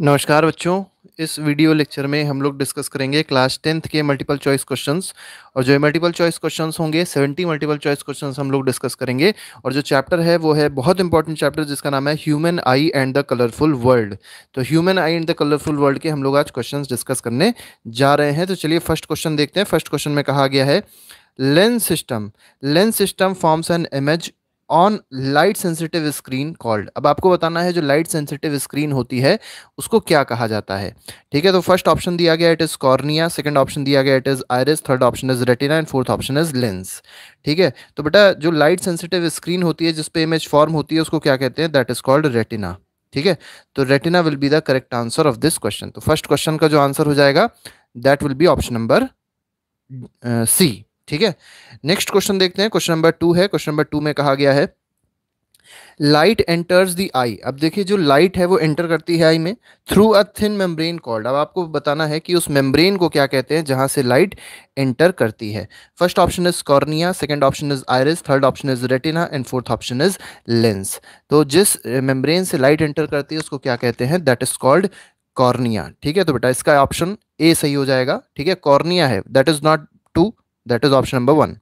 नमस्कार बच्चों इस वीडियो लेक्चर में हम लोग डिस्कस करेंगे क्लास टेंथ के मल्टीपल चॉइस क्वेश्चंस और जो मल्टीपल चॉइस क्वेश्चंस होंगे सेवेंटी मल्टीपल चॉइस क्वेश्चंस हम लोग डिस्कस करेंगे और जो चैप्टर है वो है बहुत इंपॉर्टेंट चैप्टर जिसका नाम है human eye and the colourful world तो human eye and the colourful world के हम लोग आज क्वेश्चन डिस्कस करने जा रहे हैं तो चलिए फर्स्ट क्वेश्चन देखते हैं फर्स्ट क्वेश्चन में कहा गया है lens system lens system forms an image on light sensitive screen called अब आपको बताना है जो लाइट सेंसिटिव स्क्रीन होती है उसको क्या कहा जाता है ठीक है तो फर्स्ट ऑप्शन दिया गया it is cornea second option दिया गया it is iris third option is retina and fourth option is lens ठीक है तो बेटा जो लाइट सेंसिटिव स्क्रीन होती है जिसपे इमेज फॉर्म होती है उसको क्या कहते हैं दैट इज़ कॉल्ड रेटिना ठीक है तो retina will be the correct answer of this question तो फर्स्ट क्वेश्चन का जो आंसर हो जाएगा that will be option number C ठीक है नेक्स्ट क्वेश्चन देखते हैं क्वेश्चन नंबर टू है क्वेश्चन नंबर टू में कहा गया है लाइट एंटर्स दी आई अब देखिए जो लाइट है वो एंटर करती है आई में through a thin membrane called अब आपको बताना है कि उस मेम्ब्रेन को क्या कहते हैं जहां से लाइट एंटर करती है first option is cornea second option is iris third option is retina and fourth option is lens तो जिस मेम्ब्रेन से लाइट एंटर करती है उसको क्या कहते हैं दैट इज कॉल्ड कॉर्निया ठीक है तो बेटा इसका ऑप्शन ए सही हो जाएगा ठीक है कॉर्निया है that is not to that is option number one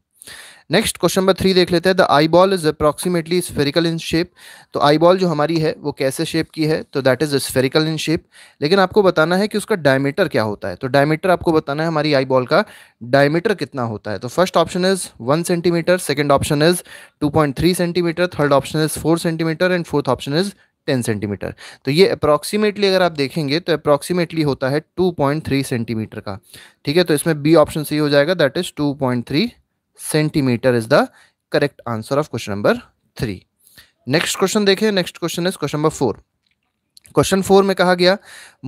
next question number three देख लेते हैं the eye ball is approximately spherical in shape तो आई बॉल जो हमारी है वो कैसे शेप की है तो that is spherical in shape लेकिन आपको बताना है कि उसका डायमीटर क्या होता है तो डायमीटर आपको बताना है हमारी आई बॉल का डायमीटर कितना होता है तो first option is one centimetre second option is two point three centimetre third option is four centimetre and fourth option is ten centimetre तो ये अप्रॉक्सीमेटली अगर आप देखेंगे तो अप्रॉक्सीमेटली होता है टू पॉइंट थ्री सेंटीमीटर का ठीक है तो इसमें बी ऑप्शन सही हो जाएगा that is two point three centimetre is the correct answer of question number three next question देखें next question is question number four question four में कहा गया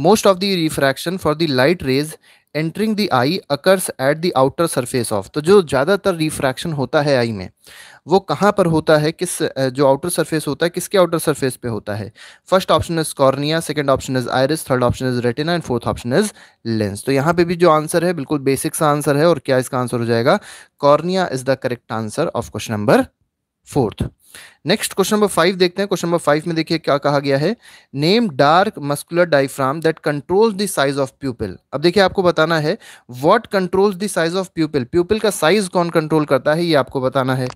most of the refraction for the light rays entering the eye occurs at the outer surface of तो जो ज़्यादातर refraction होता है eye में वो कहाँ पर होता है किस जो आउटर सरफेस होता है किसके आउटर सरफेस पे होता है first option is cornea second option is iris third option is retina and fourth option is lens तो यहाँ पे भी जो आंसर है बिल्कुल बेसिक सा आंसर है और क्या इसका आंसर हो जाएगा cornea is the correct answer of question number fourth next question number five देखते हैं क्वेश्चन नंबर फाइव में देखिए क्या कहा गया है name dark muscular diaphragm that controls the size of pupil अब देखिए आपको बताना है what controls the size of pupil pupil का साइज कौन कंट्रोल करता है ये आपको बताना है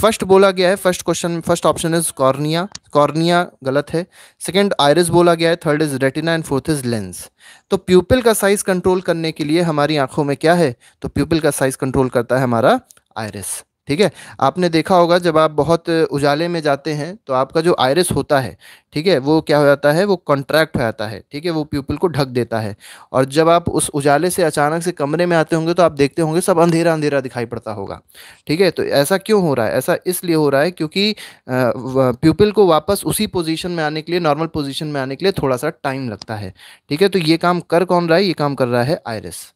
फर्स्ट बोला गया है first question first option is cornea cornea गलत है सेकेंड आयरस बोला गया है third is retina and fourth is lens तो प्यूपिल का साइज कंट्रोल करने के लिए हमारी आंखों में क्या है तो प्यूपिल का साइज कंट्रोल करता है हमारा आयरस ठीक है आपने देखा होगा जब आप बहुत उजाले में जाते हैं तो आपका जो आयरस होता है ठीक है वो क्या हो जाता है वो कॉन्ट्रैक्ट हो जाता है ठीक है वो पीपल को ढक देता है और जब आप उस उजाले से अचानक से कमरे में आते होंगे तो आप देखते होंगे सब अंधेरा अंधेरा दिखाई पड़ता होगा ठीक है तो ऐसा क्यों हो रहा है ऐसा इसलिए हो रहा है क्योंकि पीपल को वापस उसी पोजिशन में आने के लिए नॉर्मल पोजिशन में आने के लिए थोड़ा सा टाइम लगता है ठीक है तो ये काम कर कौन रहा है ये काम कर रहा है आयरस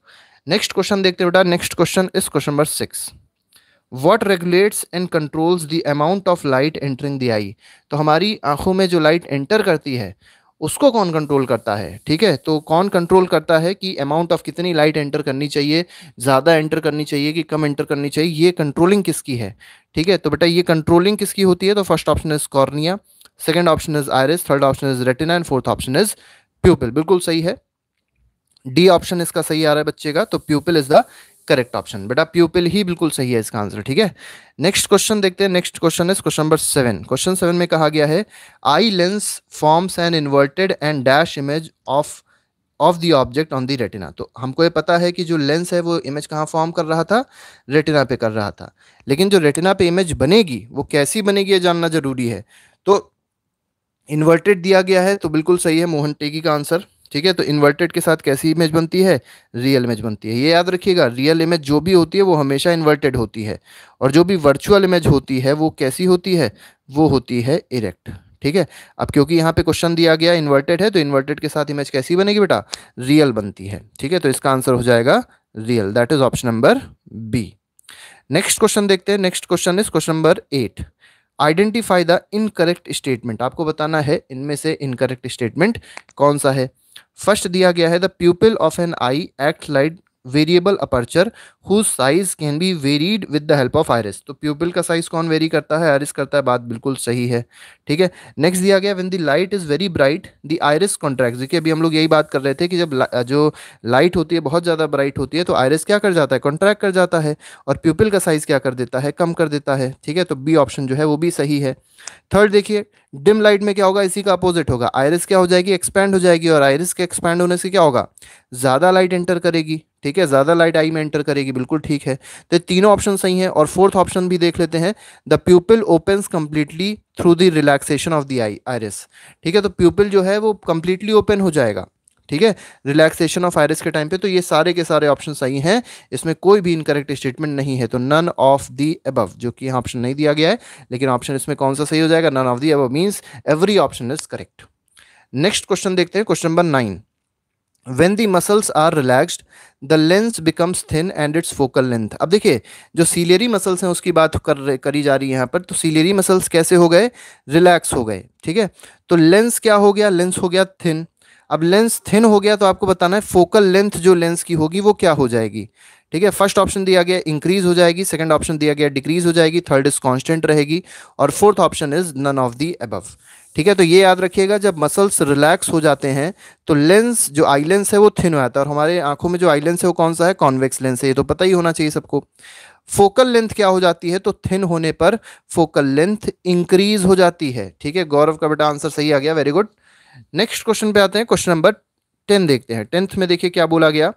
नेक्स्ट क्वेश्चन देखते हैं बेटा नेक्स्ट क्वेश्चन इस question number six what regulates and controls the amount of light entering the eye तो हमारी आंखों में जो लाइट एंटर करती है उसको कौन कंट्रोल करता है ठीक है तो कौन कंट्रोल करता है कि अमाउंट ऑफ कितनी लाइट एंटर करनी चाहिए ज़्यादा एंटर करनी चाहिए कि कम एंटर करनी चाहिए ये कंट्रोलिंग किसकी है ठीक है तो बेटा ये कंट्रोलिंग किसकी होती है तो first option is cornea second option is iris third option is retina and fourth option is pupil बिल्कुल सही है डी ऑप्शन इसका सही आ रहा है बच्चे का तो pupil is the correct option बेटा प्यूपिल ही बिल्कुल सही है इसका आंसर ठीक है नेक्स्ट क्वेश्चन देखते हैं नेक्स्ट क्वेश्चन है question number seven question seven में कहा गया है eye lens forms an inverted and dash image of of the object on the retina तो हमको ये पता है कि जो लेंस है वो इमेज कहाँ फॉर्म कर रहा था रेटिना पे कर रहा था लेकिन जो रेटिना पे इमेज बनेगी वो कैसी बनेगी ये जानना जरूरी है तो इन्वर्टेड दिया गया है तो बिल्कुल सही है मोहन टेगी का आंसर ठीक है तो इन्वर्टेड के साथ कैसी इमेज बनती है रियल इमेज बनती है ये याद रखिएगा रियल इमेज जो भी होती है वो हमेशा इन्वर्टेड होती है और जो भी वर्चुअल इमेज होती है वो कैसी होती है वो होती है इरेक्ट ठीक है अब क्योंकि यहाँ पे क्वेश्चन दिया गया इन्वर्टेड है तो इन्वर्टेड के साथ इमेज कैसी बनेगी बेटा रियल बनती है ठीक है तो इसका आंसर हो जाएगा real that is option number B next question देखते हैं next question is question number eight identify the incorrect statement आपको बताना है इनमें से इनकरेक्ट स्टेटमेंट कौन सा है फर्स्ट दिया गया है the pupil of an eye act light variable aperture whose size can be varied with the help of iris तो प्यूपिल का साइज कौन वेरी करता है आयरिस करता है बात बिल्कुल सही है ठीक है नेक्स्ट दिया गया when the light is very bright the iris contract देखिए अभी हम लोग यही बात कर रहे थे कि जब जो लाइट होती है बहुत ज़्यादा ब्राइट होती है तो आयरिस क्या कर जाता है कॉन्ट्रैक्ट कर जाता है और प्यूपिल का साइज क्या कर देता है कम कर देता है ठीक है तो बी ऑप्शन जो है वो भी सही है थर्ड देखिए डिम लाइट में क्या होगा इसी का अपोजिट होगा आयरिस क्या हो जाएगी एक्सपैंड हो जाएगी और आयरिस के एक्सपैंड होने से क्या होगा ज़्यादा लाइट एंटर करेगी ठीक है ज़्यादा लाइट आई में एंटर करेगी बिल्कुल ठीक है तो तीनों ऑप्शन सही हैं और फोर्थ ऑप्शन भी देख लेते हैं the pupil opens completely through the relaxation of the eye iris ठीक है तो प्यूपिल जो है वो कम्प्लीटली ओपन हो जाएगा ठीक है रिलैक्सेशन ऑफ आयरस के टाइम पे तो ये सारे के सारे ऑप्शन सही हैं इसमें कोई भी इनकरेक्ट स्टेटमेंट नहीं है तो नन ऑफ दी अबव जो कि यहाँ ऑप्शन नहीं दिया गया है लेकिन ऑप्शन इसमें कौन सा सही हो जाएगा none of the above means every option is correct next question देखते हैं question number nine when the muscles are relaxed the lens becomes thin and its focal length अब देखिए जो सीलेरी मसल्स हैं उसकी बात कर करी जा रही है यहाँ पर तो सीलेरी मसल्स कैसे हो गए रिलैक्स हो गए ठीक है तो लेंस क्या हो गया लेंस हो गया थिन अब लेंस थिन हो गया तो आपको बताना है फोकल लेंथ जो लेंस की होगी वो क्या हो जाएगी ठीक है फर्स्ट ऑप्शन दिया गया इंक्रीज हो जाएगी सेकंड ऑप्शन दिया गया डिक्रीज हो जाएगी थर्ड इज कांस्टेंट रहेगी और fourth option is none of the above ठीक है तो ये याद रखिएगा जब मसल्स रिलैक्स हो जाते हैं तो लेंस जो आई लेंस है वो थिन हो जाता है और हमारे आंखों में जो आई लेंस है वो कौन सा है कॉन्वेक्स लेंस है ये तो पता ही होना चाहिए सबको फोकल लेंथ क्या हो जाती है तो थिन होने पर फोकल लेंथ इंक्रीज हो जाती है ठीक है गौरव का बेटा आंसर सही आ गया वेरी गुड नेक्स्ट क्वेश्चन पे आते हैं क्वेश्चन नंबर टेन देखते हैं टेंथ में देखिए क्या बोला गया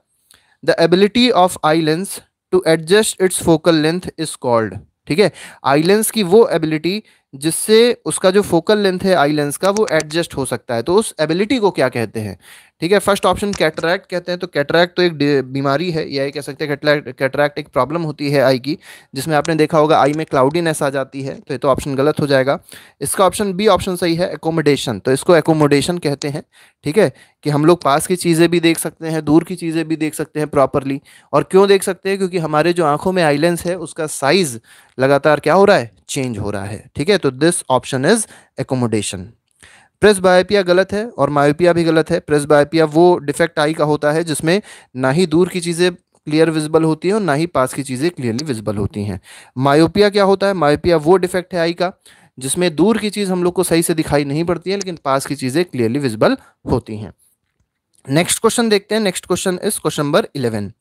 the ability of eye lens to adjust its focal length is called ठीक है आई लेंस की वो एबिलिटी जिससे उसका जो फोकल लेंथ है आई लेंस का वो एडजस्ट हो सकता है तो उस एबिलिटी को क्या कहते हैं ठीक है फर्स्ट ऑप्शन कैटरैक्ट कहते हैं तो कैटरैक्ट तो एक बीमारी है या कह सकते हैं कैटरैक्ट एक प्रॉब्लम होती है आई की जिसमें आपने देखा होगा आई में क्लाउडीनेस आ जाती है तो ये तो ऑप्शन गलत हो जाएगा इसका ऑप्शन बी ऑप्शन सही है एकोमोडेशन तो इसको एकोमोडेशन कहते हैं ठीक है कि हम लोग पास की चीज़ें भी देख सकते हैं दूर की चीज़ें भी देख सकते हैं प्रॉपरली और क्यों देख सकते हैं क्योंकि हमारे जो आंखों में आई है उसका साइज़ लगातार क्या हो रहा है चेंज हो रहा है ठीक है तो this option is accommodation presbyopia गलत है और मायोपिया भी गलत है प्रेस बायोपिया वो डिफेक्ट आई का होता है जिसमें ना ही दूर की चीज़ें क्लियर विजिबल होती हैं और ना ही पास की चीज़ें क्लियरली विजिबल होती हैं मायोपिया क्या होता है मायोपिया वो डिफेक्ट है आई का जिसमें दूर की चीज़ हम लोग को सही से दिखाई नहीं पड़ती है लेकिन पास की चीज़ें क्लियरली विजिबल होती हैं नेक्स्ट क्वेश्चन देखते हैं next question is question number eleven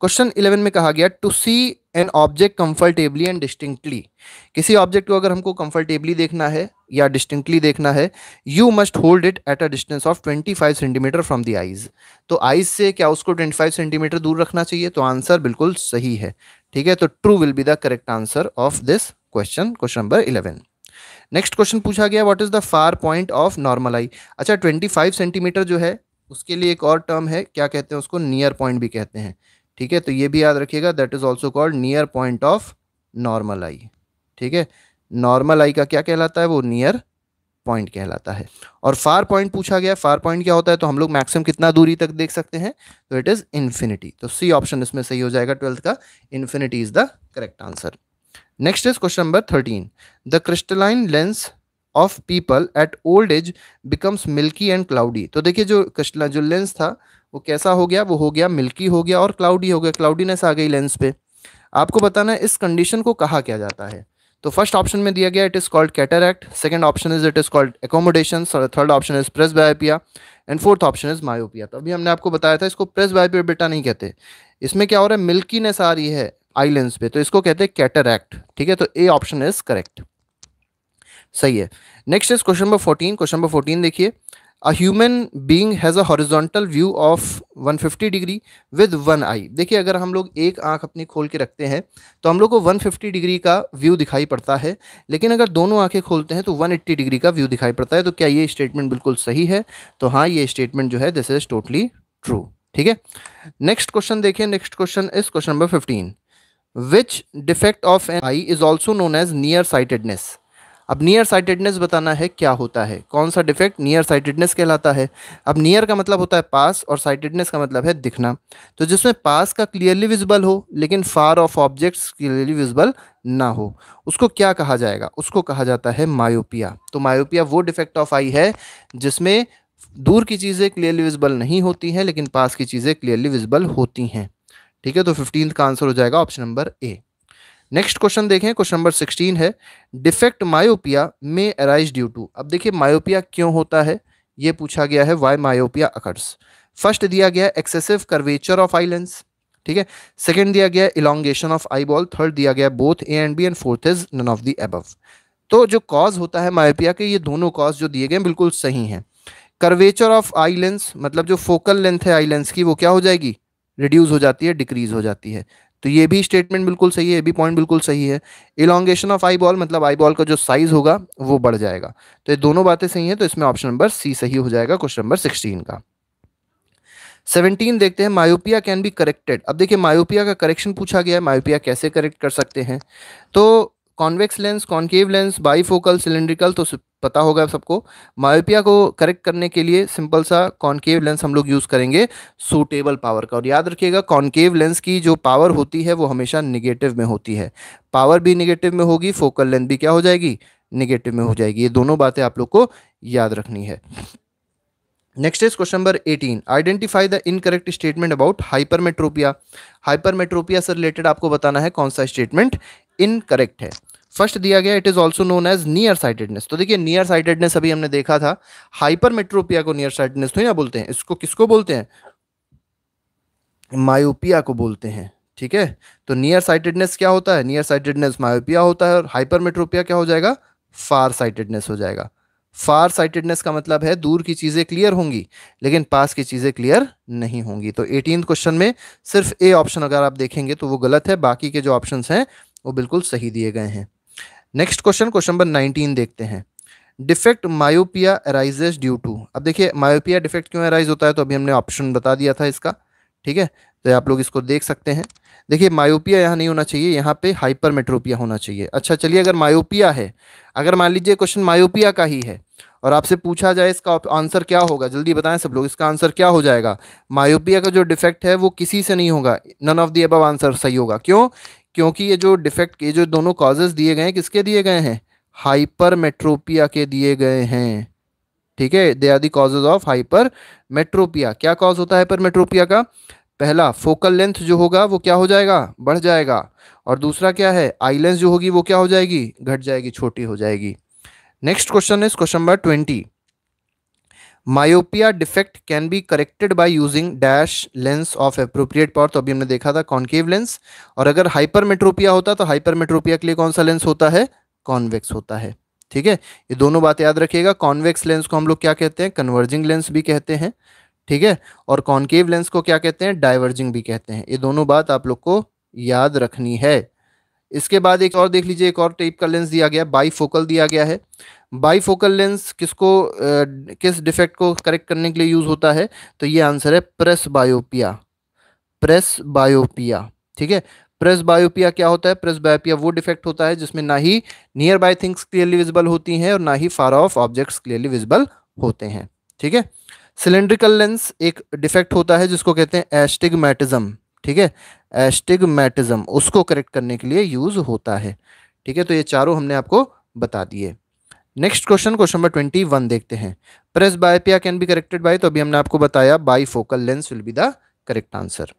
question eleven में कहा गया to see an object comfortably and distinctly किसी ऑब्जेक्ट को अगर हमको कंफर्टेबली देखना है या डिस्टिंक्टली देखना है you must hold it at a distance of 25 centimetre from the eyes तो आईज से क्या उसको 25 सेंटीमीटर दूर रखना चाहिए तो आंसर बिल्कुल सही है ठीक है तो true will be the correct answer of this question question number eleven next question पूछा गया what is the far point of normal eye अच्छा 25 सेंटीमीटर जो है उसके लिए एक और टर्म है क्या कहते हैं उसको नियर पॉइंट भी कहते हैं ठीक है तो ये भी याद रखिएगा that is also called near point of normal eye ठीक है नॉर्मल आई का क्या कहलाता है वो नियर पॉइंट कहलाता है और फार पॉइंट पूछा गया फार पॉइंट क्या होता है तो हम लोग मैक्सिमम कितना दूरी तक देख सकते हैं तो इट इज़ इन्फिनिटी तो सी ऑप्शन इसमें सही हो जाएगा ट्वेल्थ का infinity is the correct answer next is question number thirteen the crystalline lens of people at old age becomes milky and cloudy तो देखिए जो क्रिस्टला जो लेंस था वो कैसा हो गया वो हो गया मिल्की हो गया और क्लाउडी हो गया क्लाउडीनेस आ गई लेंस पे आपको बताना है इस कंडीशन को कहा क्या जाता है तो फर्स्ट ऑप्शन में दिया गया it is called cataract second option is it is called accommodation third option is बायोपिया and fourth option is myopia तो अभी हमने आपको बताया था इसको प्रेस बायोपिया बेटा नहीं कहते इसमें क्या हो रहा है मिल्कीनेस आ रही है आई लेंस पे तो इसको कहते हैं कैटरैक्ट ठीक है तो ए ऑप्शन इज करेक्ट सही है next is question number fourteen question number fourteen देखिए a human being has a horizontal view of 150 degree with one eye देखिए अगर हम लोग एक आंख अपनी खोल के रखते हैं तो हम लोग को 150 डिग्री का व्यू दिखाई पड़ता है लेकिन अगर दोनों आंखें खोलते हैं तो 180 डिग्री का व्यू दिखाई पड़ता है तो क्या ये स्टेटमेंट बिल्कुल सही है तो हाँ ये स्टेटमेंट जो है दिस इज़ टोटली ट्रू ठीक है नेक्स्ट क्वेश्चन देखिए next question is question number fifteen which defect of an eye is also known as near sightedness अब नियर साइटेडनेस बताना है क्या होता है कौन सा डिफेक्ट नियर साइटेडनेस कहलाता है अब नियर का मतलब होता है पास और साइटेडनेस का मतलब है दिखना तो जिसमें पास का क्लियरली विजिबल हो लेकिन far off objects clearly visible ना हो उसको क्या कहा जाएगा उसको कहा जाता है मायोपिया तो मायोपिया वो डिफेक्ट ऑफ आई है जिसमें दूर की चीज़ें क्लियरली विजिबल नहीं होती हैं लेकिन पास की चीज़ें क्लियरली विजिबल होती हैं ठीक है तो फिफ्टींथ का आंसर हो जाएगा option number A next question देखें क्वेश्चन नंबर सिक्सटीन है डिफेक्ट मायोपिया में अराइज ड्यू टू अब देखिए मायोपिया क्यों होता है ये पूछा गया है वाई मायोपिया अकर्स फर्स्ट दिया गया excessive curvature of eye lens ठीक है सेकेंड दिया गया elongation of eyeball third दिया गया both A and B and fourth is none of the above तो जो कॉज होता है मायोपिया के ये दोनों कॉज जो दिए गए बिल्कुल सही हैं कर्वेचर ऑफ आई लेंस मतलब जो फोकल लेंथ है आई लेंस की वो क्या हो जाएगी रिड्यूस हो जाती है डिक्रीज हो जाती है तो ये भी स्टेटमेंट बिल्कुल सही है ये भी पॉइंट बिल्कुल सही है इलांगेशन ऑफ आई बॉल मतलब आई बॉल का जो साइज होगा वो बढ़ जाएगा तो ये दोनों बातें सही है तो इसमें ऑप्शन नंबर सी सही हो जाएगा क्वेश्चन नंबर सिक्सटीन का सेवनटीन देखते हैं मायोपिया कैन बी करेक्टेड अब देखिए मायोपिया का करेक्शन पूछा गया है मायोपिया कैसे करेक्ट कर सकते हैं तो convex lens concave lens bifocal cylindrical तो पता होगा सबको मायोपिया को करेक्ट करने के लिए सिंपल सा कॉन्केव लेंस हम लोग यूज़ करेंगे सूटेबल पावर का और याद रखिएगा कॉन्केव लेंस की जो पावर होती है वो हमेशा निगेटिव में होती है पावर भी निगेटिव में होगी फोकल लेंथ भी क्या हो जाएगी निगेटिव में हो जाएगी ये दोनों बातें आप लोग को याद रखनी है next is question number 18 identify the incorrect statement about hypermetropia hypermetropia से रिलेटेड आपको बताना है कौन सा स्टेटमेंट इनकरेक्ट है फर्स्ट दिया गया it is also known as near sightedness तो देखिए नियर साइटेडनेस अभी हमने देखा था हाइपर मेट्रोपिया को नियर साइटेडनेस तो ना बोलते हैं इसको किसको बोलते हैं मायोपिया को बोलते हैं ठीक है तो नियर साइटेडनेस क्या होता है नियर साइटेडनेस मायोपिया होता है और हाइपर मेट्रोपिया क्या हो जाएगा फार साइटेडनेस हो जाएगा फार साइटेडनेस का मतलब है दूर की चीज़ें क्लियर होंगी लेकिन पास की चीज़ें क्लियर नहीं होंगी तो एटीन क्वेश्चन में सिर्फ ए ऑप्शन अगर आप देखेंगे तो वो गलत है बाकी के जो ऑप्शन हैं वो बिल्कुल सही दिए गए हैं next question question number nineteen देखते हैं defect myopia arises due to अब देखिए मायोपिया डिफेक्ट क्यों अराइज होता है तो अभी हमने ऑप्शन बता दिया था इसका ठीक है तो आप लोग इसको देख सकते हैं देखिए मायोपिया यहाँ नहीं होना चाहिए यहाँ पे हाइपर मेट्रोपिया होना चाहिए अच्छा चलिए अगर मायोपिया है अगर मान लीजिए क्वेश्चन मायोपिया का ही है और आपसे पूछा जाए इसका आंसर क्या होगा जल्दी बताएं सब लोग इसका आंसर क्या हो जाएगा मायोपिया का जो डिफेक्ट है वो किसी से नहीं होगा नन ऑफ दी अब आंसर सही होगा क्यों क्योंकि ये जो डिफेक्ट ये जो दोनों कॉजेज़ दिए गए हैं किसके दिए गए हैं हाइपर मेट्रोपिया के दिए गए हैं ठीक है they are the causes of hypermetropia क्या कॉज होता है हाइपर मेट्रोपिया का पहला फोकल लेंथ जो होगा वो क्या हो जाएगा बढ़ जाएगा और दूसरा क्या है आई लेंस जो होगी वो क्या हो जाएगी घट जाएगी छोटी हो जाएगी next question is question number twenty myopia defect can be corrected by using dash lens of appropriate power तो अभी हमने देखा था कॉन्केव लेंस और अगर हाइपरमेट्रोपिया होता तो हाइपरमेट्रोपिया के लिए कौन सा लेंस होता है कॉन्वेक्स होता है ठीक है ये दोनों बात याद रखिएगा कॉन्वेक्स लेंस को हम लोग क्या कहते हैं कन्वर्जिंग लेंस भी कहते हैं ठीक है और कॉन्केव लेंस को क्या कहते हैं डाइवर्जिंग भी कहते हैं ये दोनों बात आप लोग को याद रखनी है इसके बाद एक और देख लीजिए एक और टाइप का लेंस दिया गया बाई फोकल दिया गया है बाई फोकल लेंस किसको आ, किस डिफेक्ट को करेक्ट करने के लिए यूज़ होता है तो ये आंसर है प्रेस बायोपिया प्रेस बायोपिया ठीक है प्रेस बायोपिया क्या होता है प्रेस बायोपिया वो डिफेक्ट होता है जिसमें ना ही nearby things clearly visible होती हैं और ना ही far off objects clearly visible होते हैं ठीक है सिलेंड्रिकल लेंस एक डिफेक्ट होता है जिसको कहते हैं एस्टिगमेटिज्म ठीक है एस्टिगमेटिज्म उसको करेक्ट करने के लिए यूज होता है ठीक है तो ये चारों हमने आपको बता दिए next question question number twenty one देखते हैं presbyopia can be corrected by तो अभी हमने आपको बताया bifocal lens will be the correct answer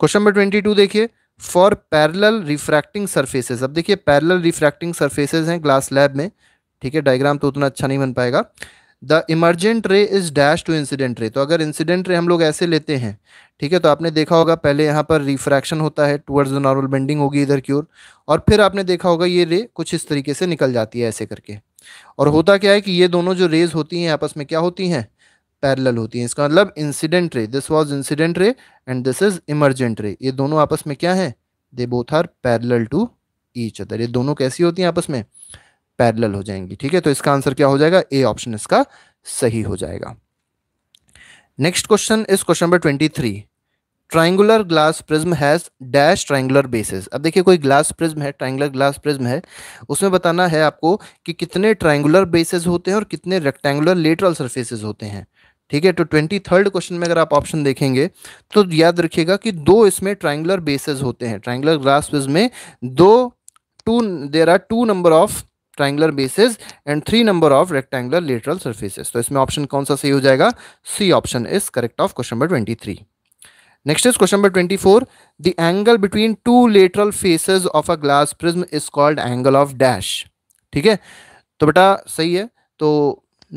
question number twenty two देखिए फॉर पैरल रिफ्रैक्टिंग सर्फेसेज अब देखिए पैरल रिफ्रैक्टिंग सर्फेसेज हैं ग्लास लैब में ठीक है डायग्राम तो उतना अच्छा नहीं बन पाएगा the emergent ray is dash to incident ray तो अगर इंसिडेंट रे हम लोग ऐसे लेते हैं ठीक है तो आपने देखा होगा पहले यहाँ पर रिफ्रैक्शन होता है टूवर्ड्स द नॉर्मल बेंडिंग होगी इधर की ओर और फिर आपने देखा होगा ये रे कुछ इस तरीके से निकल जाती है ऐसे करके और होता क्या है कि ये दोनों जो रेज होती हैं आपस में क्या होती हैं पैरेलल होती हैं इसका मतलब incident ray this was incident ray and this is emergent ray ये दोनों आपस में क्या है they both are parallel to each other ये दोनों कैसी होती हैं आपस में पैरेलल हो जाएंगी ठीक है तो इसका आंसर क्या हो जाएगा ए ऑप्शन इसका सही हो जाएगा नेक्स्ट क्वेश्चन इस question number twenty three triangular glass prism has dash triangular bases अब देखिए कोई ग्लास प्रिज्म है ट्राइंगुलर ग्लास प्रिज्म है उसमें बताना है आपको कि कितने ट्राइंगुलर बेसिस होते हैं और कितने रेक्टेंगुलर लेटरल सर्फेसिस होते हैं ठीक है तो ट्वेंटी थर्ड क्वेश्चन में अगर आप ऑप्शन देखेंगे तो याद रखिएगा कि दो इसमें ट्राइंगुलर बेसिस होते हैं ट्राइंगुलर ग्लास प्रिज्म में दो two there are two number of triangular bases and three number of rectangular lateral surfaces तो इसमें ऑप्शन कौन सा सही हो जाएगा C option is correct of question number twenty three next is question number twenty four the angle between two lateral faces of a glass prism is called angle of dash ठीक है तो बेटा सही है तो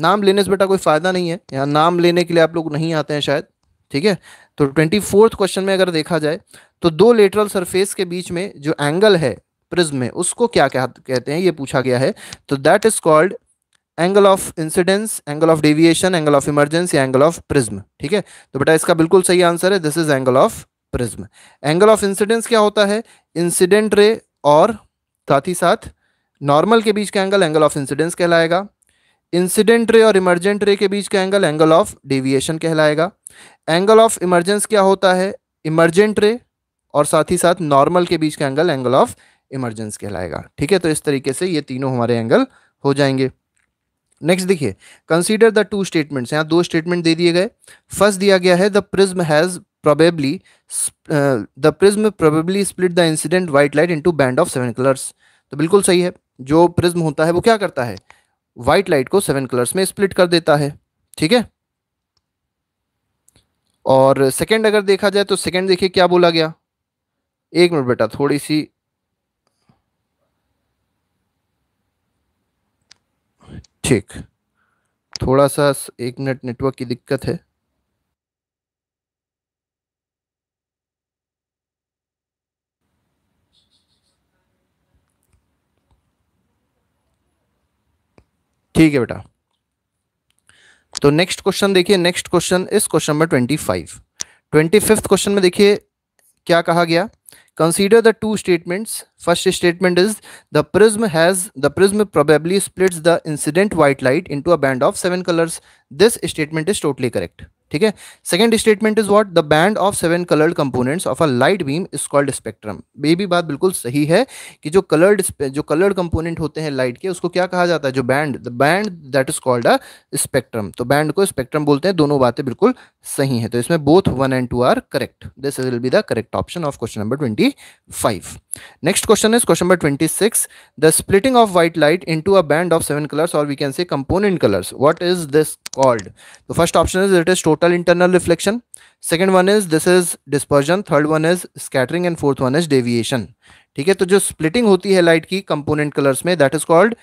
नाम लेने से बेटा कोई फ़ायदा नहीं है यहाँ नाम लेने के लिए आप लोग नहीं आते हैं शायद ठीक है तो ट्वेंटी फोर्थ क्वेश्चन में अगर देखा जाए तो दो लेटरल सरफेस के बीच में जो एंगल है प्रिज्म है उसको क्या कहते हैं ये पूछा गया है तो that is called angle of incidence angle of deviation angle of emergence या एंगल ऑफ प्रिज्म ठीक है तो बेटा इसका बिल्कुल सही आंसर है this is angle of prism angle of incidence क्या होता है इंसिडेंट रे और साथ ही साथ नॉर्मल के बीच का एंगल एंगल ऑफ इंसिडेंस कहलाएगा इंसिडेंट रे और इमरजेंट रे के बीच का एंगल एंगल ऑफ डेविएशन कहलाएगा एंगल ऑफ इमरजेंस क्या होता है इमरजेंट रे और साथ ही साथ नॉर्मल के बीच का एंगल एंगल ऑफ इमरजेंस कहलाएगा ठीक है तो इस तरीके से ये तीनों हमारे एंगल हो जाएंगे नेक्स्ट देखिए कंसीडर द टू स्टेटमेंट्स यहाँ दो स्टेटमेंट दे दिए गए फर्स्ट दिया गया है the prism has probably the prism probably split the incident white light into band of seven colours तो बिल्कुल सही है जो प्रिज्म होता है वो क्या करता है व्हाइट लाइट को सेवन कलर्स में स्प्लिट कर देता है ठीक है और सेकेंड अगर देखा जाए तो सेकेंड देखिए क्या बोला गया एक मिनट बेटा थोड़ी सी ठीक थोड़ा सा एक मिनट नेटवर्क की दिक्कत है ठीक है बेटा तो नेक्स्ट क्वेश्चन देखिए नेक्स्ट क्वेश्चन इस क्वेश्चन में twenty five twenty fifth question में देखिए क्या कहा गया Consider the two statements. First statement is the prism has the prism probably splits the incident white light into a band of seven colors. This statement is totally correct. ठीक है second statement is what the band of seven coloured components of a light beam is called spectrum ये भी बात बिल्कुल सही है कि जो कलर्ड जो कलर्ड कंपोनेंट होते हैं लाइट के उसको क्या कहा जाता है जो band the band that is called a spectrum तो बैंड को स्पेक्ट्रम बोलते हैं दोनों बातें बिल्कुल सही हैं तो इसमें both one and two are correct this will be the correct option of question number twenty 25 next question is question number 26 the splitting of white light into a band of seven colors or we can say component colors what is this called the first option is it is total internal reflection second one is this is dispersion third one is scattering and fourth one is deviation ठीक है तो जो splitting होती है light की component colours में that is called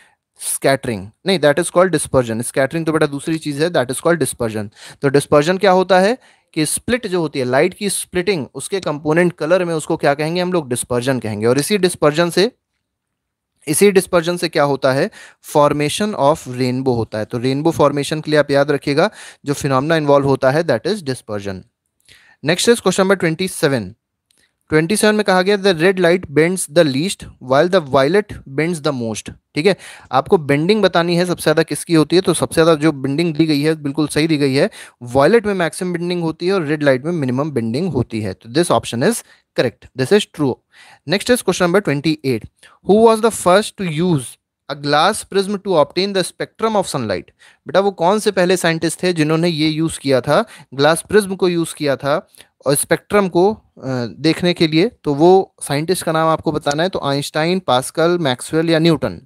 scattering नहीं that is called dispersion scattering तो बेटा दूसरी चीज है दैट इज कॉल्ड डिस्पर्जन तो डिस्पर्जन क्या होता है कि स्प्लिट जो होती है लाइट की स्प्लिटिंग उसके कंपोनेंट कलर में उसको क्या कहेंगे हम लोग डिस्पर्जन कहेंगे और इसी डिस्पर्जन से इसी डिस्पर्जन से क्या होता है फॉर्मेशन ऑफ रेनबो होता है तो रेनबो फॉर्मेशन के लिए आप याद रखिएगा जो फिनोमना इन्वॉल्व होता है that is dispersion next is question number twenty seven twenty seven में कहा गया the red light bends the least while the violet bends the most ठीक है आपको बेंडिंग बतानी है सबसे ज़्यादा किसकी होती है तो सबसे ज़्यादा जो बेंडिंग दी गई है बिल्कुल सही दी गई है वायलेट में मैक्सिमम बेंडिंग होती है और रेड लाइट में मिनिमम बेंडिंग होती है तो this option is correct this is true next is question number twenty eight who was the first to use a glass prism to obtain the spectrum of sunlight बेटा वो कौन से पहले scientist थे जिन्होंने ये यूज़ किया था ग्लास प्रिज्म को यूज़ किया था और स्पेक्ट्रम को देखने के लिए तो वो साइंटिस्ट का नाम आपको बताना है तो आइंस्टाइन पास्कल मैक्सवेल या न्यूटन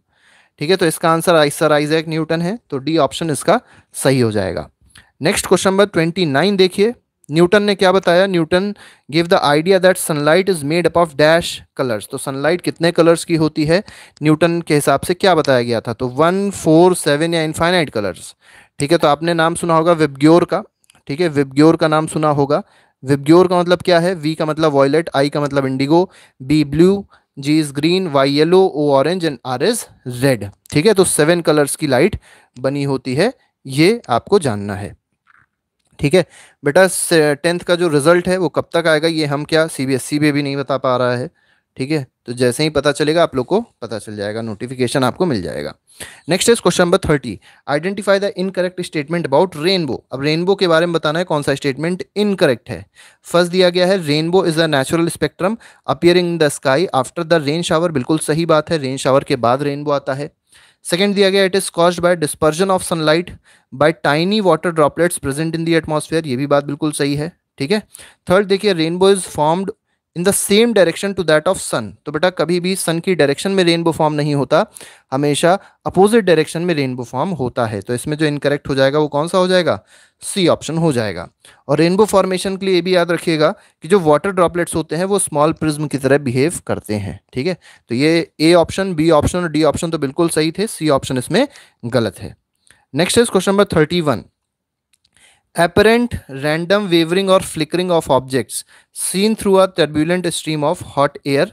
ठीक है तो इसका आंसर सर आइजैक न्यूटन है तो डी ऑप्शन इसका सही हो जाएगा next question number twenty nine देखिए न्यूटन ने क्या बताया Newton give the idea that sunlight is made up of dash colours तो सनलाइट कितने कलर्स की होती है न्यूटन के हिसाब से क्या बताया गया था तो वन फोर सेवन या इनफाइनाइट कलर्स ठीक है तो आपने नाम सुना होगा विबग्योर का ठीक है विबग्योर का नाम सुना होगा विबग्योर का मतलब क्या है वी का मतलब वॉयलेट आई का मतलब indigo B blue G is green Y yellow O orange and R is red ठीक है तो सेवन कलर्स की लाइट बनी होती है ये आपको जानना है ठीक है बेटा टेंथ का जो रिजल्ट है वो कब तक आएगा ये हम क्या सी बी एस में भी नहीं बता पा रहा है ठीक है तो जैसे ही पता चलेगा आप लोग को पता चल जाएगा नोटिफिकेशन आपको मिल जाएगा next is question number thirty identify the incorrect statement about rainbow अब रेनबो के बारे में बताना है कौन सा स्टेटमेंट इनकरेक्ट है फर्स्ट दिया गया है rainbow is a natural spectrum appearing in the sky after the rain shower बिल्कुल सही बात है रेन शावर के बाद रेनबो आता है सेकेंड दिया गया it is cause by dispersion of sunlight by tiny water droplets present in the atmosphere ये भी बात बिल्कुल सही है ठीक है थर्ड देखिए rainbow is formed in the same direction to that of sun तो बेटा कभी भी सन की डायरेक्शन में रेनबो फॉर्म नहीं होता हमेशा अपोजिट डायरेक्शन में रेनबो फॉर्म होता है तो इसमें जो इनकरेक्ट हो जाएगा वो कौन सा हो जाएगा सी ऑप्शन हो जाएगा और रेनबो फॉर्मेशन के लिए ये भी याद रखिएगा कि जो वाटर ड्रॉपलेट्स होते हैं वो स्मॉल प्रिज्म की तरह बिहेव करते हैं ठीक है तो ये ए ऑप्शन बी ऑप्शन और डी ऑप्शन तो बिल्कुल सही थे सी ऑप्शन इसमें गलत है नेक्स्ट है question number thirty one apparent random wavering or flickering of objects seen through a turbulent stream of hot air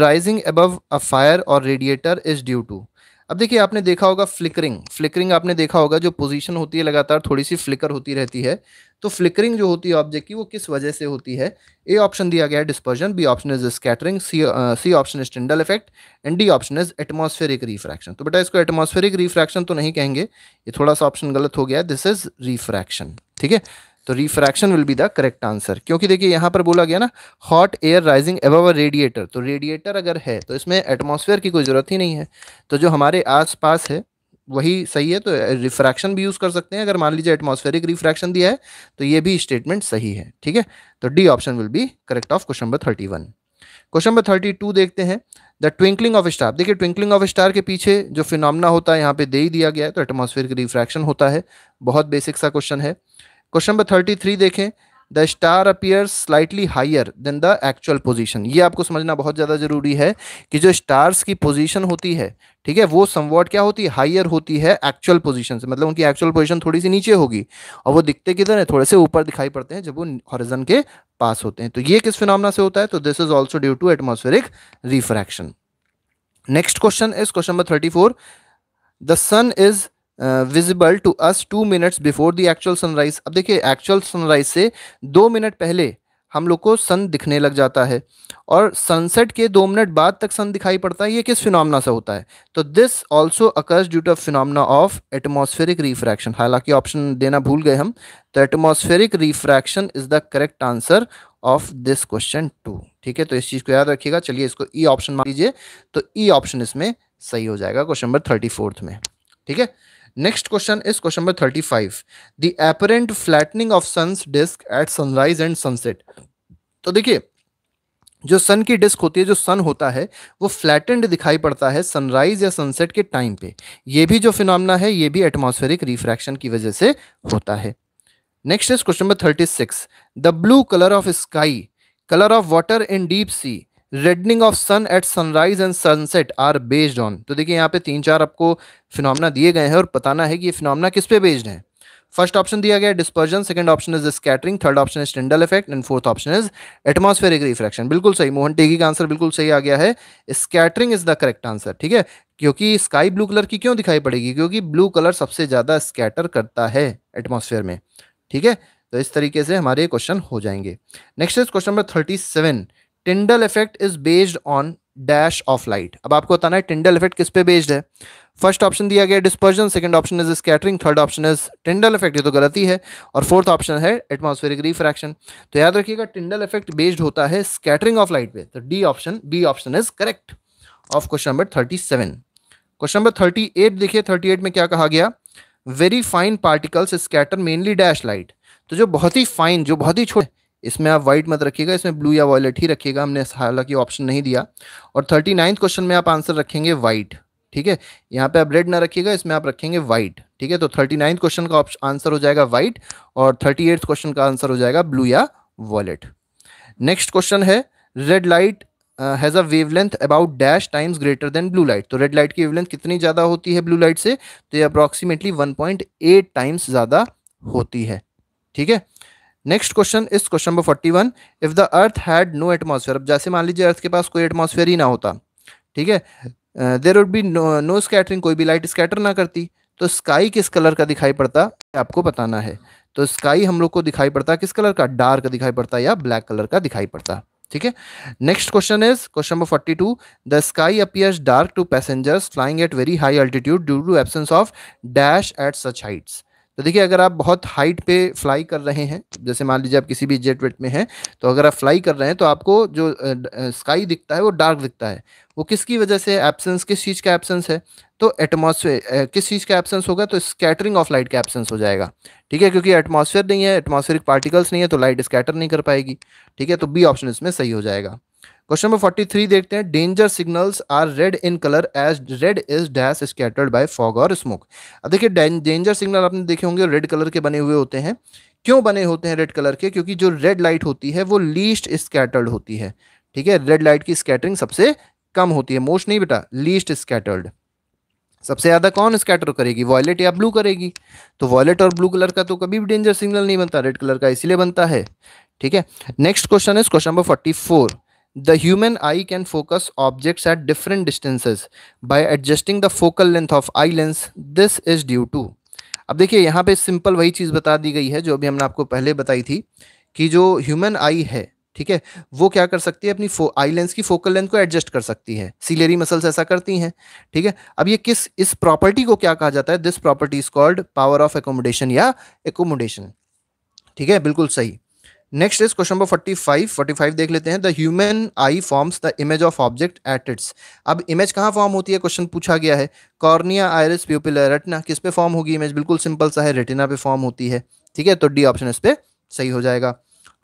rising above a fire or radiator is due to अब देखिए आपने देखा होगा flickering flickering आपने देखा होगा जो पोजीशन होती है लगातार थोड़ी सी फ्लिकर होती रहती है तो फ्लिकरिंग जो होती है ऑब्जेक्ट की वो किस वजह से होती है ए ऑप्शन दिया गया है dispersion B option is scattering C C option is Tyndall effect and D option is atmospheric refraction तो बेटा इसको एटमॉस्फेरिक रिफ्रैक्शन तो नहीं कहेंगे ये थोड़ा सा ऑप्शन गलत हो गया दिस इज रिफ्रैक्शन ठीक है तो refraction will be the correct answer क्योंकि देखिए यहाँ पर बोला गया ना hot air rising above radiator तो रेडिएटर अगर है तो इसमें एटमोसफेयर की कोई ज़रूरत ही नहीं है तो जो हमारे पास है वही सही है तो रिफ्रैक्शन भी यूज़ कर सकते हैं अगर मान लीजिए एटमॉस्फेरिक रिफ्रैक्शन दिया है तो ये भी स्टेटमेंट सही है ठीक है तो D option will be correct of question number thirty one question number thirty two देखते हैं द ट्विंकलिंग ऑफ स्टार देखिए ट्विंकलिंग ऑफ स्टार के पीछे जो फिनोमना होता है यहाँ पे दे ही दिया गया है तो एटमॉस्फेयर रिफ्रैक्शन होता है बहुत बेसिक सा क्वेश्चन है क्वेश्चन नंबर थर्टी थ्री देखें the star appear slightly higher than the actual position ये आपको समझना बहुत ज़्यादा ज़रूरी है कि जो स्टार्स की पोजिशन होती है ठीक है वो समवॉट क्या होती है हायर होती है एक्चुअल पोजिशन से मतलब उनकी एक्चुअल पोजिशन थोड़ी सी नीचे होगी और वो दिखते किधर है थोड़े से ऊपर दिखाई पड़ते हैं जब वो हॉरिजन के पास होते हैं तो ये किस फिनोमना से होता है तो this is also due to atmospheric refraction next question is question number thirty four the sun is visible to us two minutes before the actual sunrise अब देखिए एक्चुअल सनराइज से दो मिनट पहले हम लोग को सन दिखने लग जाता है और सनसेट के दो मिनट बाद तक सन दिखाई पड़ता है ये किस फिनमना से होता है तो this also occurs due to phenomena of atmospheric refraction हालांकि ऑप्शन देना भूल गए हम तो atmospheric refraction is the correct answer of this question two ठीक है तो इस चीज़ को याद रखिएगा चलिए इसको ई e ऑप्शन मान लीजिए तो ई e ऑप्शन इसमें सही हो जाएगा क्वेश्चन नंबर थर्टी फोर्थ में ठीक है नेक्स्ट क्वेश्चन इस question number thirty five the apparent flattening of sun's disc at sunrise and sunset तो देखिए जो सन की डिस्क होती है जो सन होता है वो फ्लैटेंड दिखाई पड़ता है सनराइज या सनसेट के टाइम पे ये भी जो फिनमना है ये भी एटमॉस्फेरिक रिफ्रैक्शन की वजह से होता है next is question number thirty six the blue colour of sky colour of water in deep sea reddening of sun at sunrise and sunset are based on तो देखिए यहाँ पे तीन चार आपको फिनोमना दिए गए हैं और बताना है कि ये फिनोमना किस पे बेस्ड है फर्स्ट ऑप्शन दिया गया dispersion second option is scattering third option is Tyndall effect and fourth option is atmospheric refraction बिल्कुल सही मोहन टेगी का आंसर बिल्कुल सही आ गया है scattering is the correct answer ठीक है क्योंकि स्काई ब्लू कलर की क्यों दिखाई पड़ेगी क्योंकि ब्लू कलर सबसे ज्यादा स्कैटर करता है एटमोसफेयर में ठीक है तो इस तरीके से हमारे क्वेश्चन हो जाएंगे next is question number thirty seven Tyndall effect is based on dash of light अब आपको बताना है टिंडल इफेक्ट किस पे बेस्ड है फर्स्ट ऑप्शन दिया गया dispersion second option is scattering third option is Tyndall effect ये तो गलती है और फोर्थ ऑप्शन है एटमॉस्फेरिक रिफ्रैक्शन तो याद रखिएगा टिंडल इफेक्ट बेस्ड होता है स्कैटरिंग ऑफ लाइट पे तो D option B option is correct of question number thirty seven question number thirty eight देखिए थर्टी एट में क्या कहा गया very fine particles scatter mainly dash light तो जो बहुत ही फाइन जो बहुत ही छोटे इसमें आप व्हाइट मत रखिएगा इसमें ब्लू या वॉयलेट ही रखिएगा हमने हालांकि ऑप्शन नहीं दिया और थर्टी नाइन्थ क्वेश्चन में आप आंसर रखेंगे व्हाइट ठीक है यहाँ पे आप रेड ना रखिएगा इसमें आप रखेंगे व्हाइट ठीक है तो थर्टी नाइन्थ क्वेश्चन का आंसर हो जाएगा व्हाइट और थर्टी एट्थ क्वेश्चन का आंसर हो जाएगा ब्लू या वॉलेट नेक्स्ट क्वेश्चन है red light has a length about dash times greater than blue light तो रेड लाइट की वेवलेंथ कितनी ज़्यादा होती है ब्लू लाइट से तो ये अप्रॉक्सीमेटली 1.8 टाइम्स ज़्यादा होती है ठीक है नेक्स्ट क्वेश्चन इस question number forty one if the earth had no atmosphere अब जैसे मान लीजिए अर्थ के पास कोई एटमोसफेयर ही ना होता ठीक है there would be no scattering कोई भी लाइट स्कैटर ना करती तो स्काई किस कलर का दिखाई पड़ता आपको बताना है तो स्काई हम लोग को दिखाई पड़ता किस कलर का डार्क दिखाई पड़ता या ब्लैक कलर का दिखाई पड़ता ठीक है next question is question number forty two the sky appears dark to passengers flying at very high altitude due to absence of dash at such heights तो देखिए अगर आप बहुत हाइट पे फ्लाई कर रहे हैं जैसे मान लीजिए आप किसी भी जेट वेट में हैं तो अगर आप फ्लाई कर रहे हैं तो आपको जो स्काई दिखता है वो डार्क दिखता है वो किसकी वजह से एब्सेंस किस चीज़ का एब्सेंस है तो एटमॉस्फेयर किस चीज़ का एब्सेंस होगा तो स्कैटरिंग ऑफ लाइट का एब्सेंस हो जाएगा ठीक है क्योंकि एटमॉस्फेयर नहीं है एटमॉस्फेरिक पार्टिकल्स नहीं है तो लाइट स्कैटर नहीं कर पाएगी ठीक है तो बी ऑप्शन इसमें सही हो जाएगा क्वेश्चन नंबर फोर्टी थ्री देखते हैं danger signals are red in colour as red is dash scattered by fog और स्मोक अब देखिए डेंजर सिग्नल आपने देखे होंगे रेड कलर के बने हुए होते हैं क्यों बने होते हैं रेड कलर के क्योंकि जो रेड लाइट होती है वो लीस्ट स्कैटर्ड होती है ठीक है रेड लाइट की स्कैटरिंग सबसे कम होती है मोस्ट नहीं बेटा लीस्ट स्कैटर्ड सबसे ज़्यादा कौन स्कैटर करेगी वॉयलेट या ब्लू करेगी तो वॉयलेट और ब्लू कलर का तो कभी भी डेंजर सिग्नल नहीं बनता रेड कलर का इसीलिए बनता है ठीक है नेक्स्ट क्वेश्चन है question number forty four The human eye can focus objects at different distances by adjusting the focal length of eye lens. This is due to अब देखिए यहाँ पे सिंपल वही चीज़ बता दी गई है जो अभी हमने आपको पहले बताई थी कि जो ह्यूमन आई है ठीक है वो क्या कर सकती है अपनी आई लेंस की फोकल लेंथ को एडजस्ट कर सकती है सीलेरी मसल्स ऐसा करती हैं ठीक है अब ये किस इस प्रॉपर्टी को क्या कहा जाता है this property is called power of accommodation या एकोमोडेशन ठीक है बिल्कुल सही नेक्स्ट इज क्वेश्चन नंबर 45 45 देख लेते हैं the human eye forms the image of object at its अब इमेज कहाँ फॉर्म होती है क्वेश्चन पूछा गया है कॉर्निया आयरस प्यूपिला रेटिना किस पे फॉर्म होगी इमेज बिल्कुल सिंपल सा है रेटिना पे फॉर्म होती है ठीक है तो डी ऑप्शन इस पे सही हो जाएगा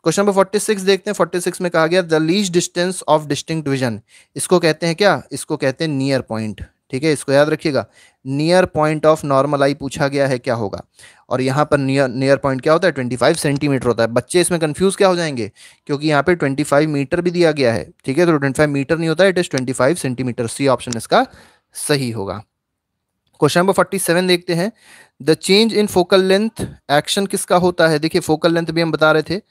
क्वेश्चन नंबर 46 देखते हैं 46 में कहा गया the least distance of distinct vision इसको कहते हैं क्या इसको कहते हैं नियर पॉइंट ठीक है इसको याद रखिएगा near point of normal eye पूछा गया है क्या होगा और यहाँ पर नियर नियर पॉइंट क्या होता है 25 सेंटीमीटर होता है बच्चे इसमें कंफ्यूज क्या हो जाएंगे क्योंकि यहाँ पे 25 मीटर भी दिया गया है ठीक है तो 25 मीटर नहीं होता है it is 25 centimetre C option इसका सही होगा क्वेश्चन नंबर फोर्टी सेवन देखते हैं the change in focal length action किसका होता है देखिए फोकल लेंथ भी हम बता रहे थे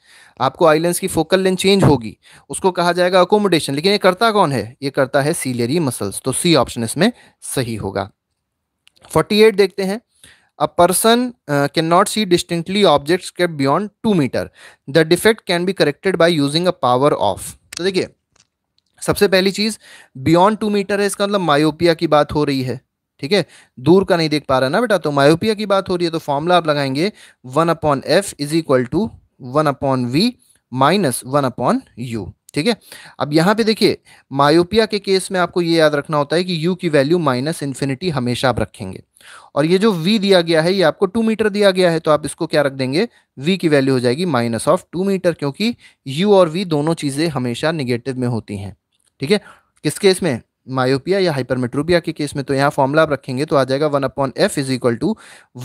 आपको आई लेंस की फोकल लेंथ चेंज होगी उसको कहा जाएगा अकोमोडेशन लेकिन ये करता कौन है ये करता है सीलियरी मसल्स तो सी ऑप्शन इसमें सही होगा फोर्टी एट देखते हैं a person can not see distinctly object के beyond two metre the defect can be corrected by using a power of तो देखिए सबसे पहली चीज बियॉन्ड टू मीटर है इसका मतलब मायोपिया की बात हो रही है ठीक है दूर का नहीं देख पा रहा ना बेटा तो मायोपिया की बात हो रही है तो फॉर्मूला आप लगाएंगे one upon F is equal to one upon V minus one upon U ठीक है अब यहां पे देखिए मायोपिया के केस में आपको ये याद रखना होता है कि u की वैल्यू माइनस इन्फिनिटी हमेशा आप रखेंगे और ये जो v दिया गया है ये आपको टू मीटर दिया गया है तो आप इसको क्या रख देंगे v की वैल्यू हो जाएगी माइनस ऑफ टू मीटर क्योंकि u और v दोनों चीज़ें हमेशा निगेटिव में होती हैं ठीक है किस केस में मायोपिया या हाइपरमेट्रोपिया के केस में तो यहाँ फॉर्मुला आप रखेंगे तो आ जाएगा one upon F is equal to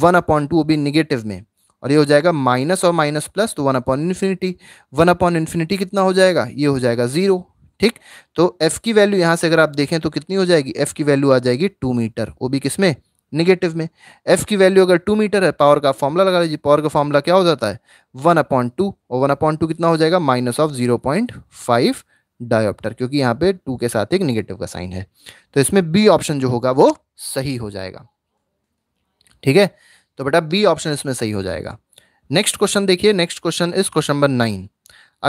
one upon two भी निगेटिव में और ये हो जाएगा माइनस और माइनस प्लस तो one upon infinity one upon infinity कितना हो जाएगा ये हो जाएगा ज़ीरो ठीक तो एफ़ की वैल्यू यहाँ से अगर आप देखें तो कितनी हो जाएगी एफ़ की वैल्यू आ जाएगी टू मीटर वो भी किस में निगेटिव में एफ़ की वैल्यू अगर टू मीटर है पावर का फॉर्मूला लगा लीजिए पावर का फॉर्मूला क्या हो जाता है वन अपॉइंट टू और वन अपॉइंट टू कितना हो जाएगा minus of zero point five dioptre क्योंकि यहाँ पे टू के साथ एक निगेटिव का साइन है तो इसमें बी ऑप्शन जो होगा वो सही हो जाएगा ठीक है तो बेटा बी ऑप्शन इसमें सही हो जाएगा नेक्स्ट क्वेश्चन देखिए next question is question number nine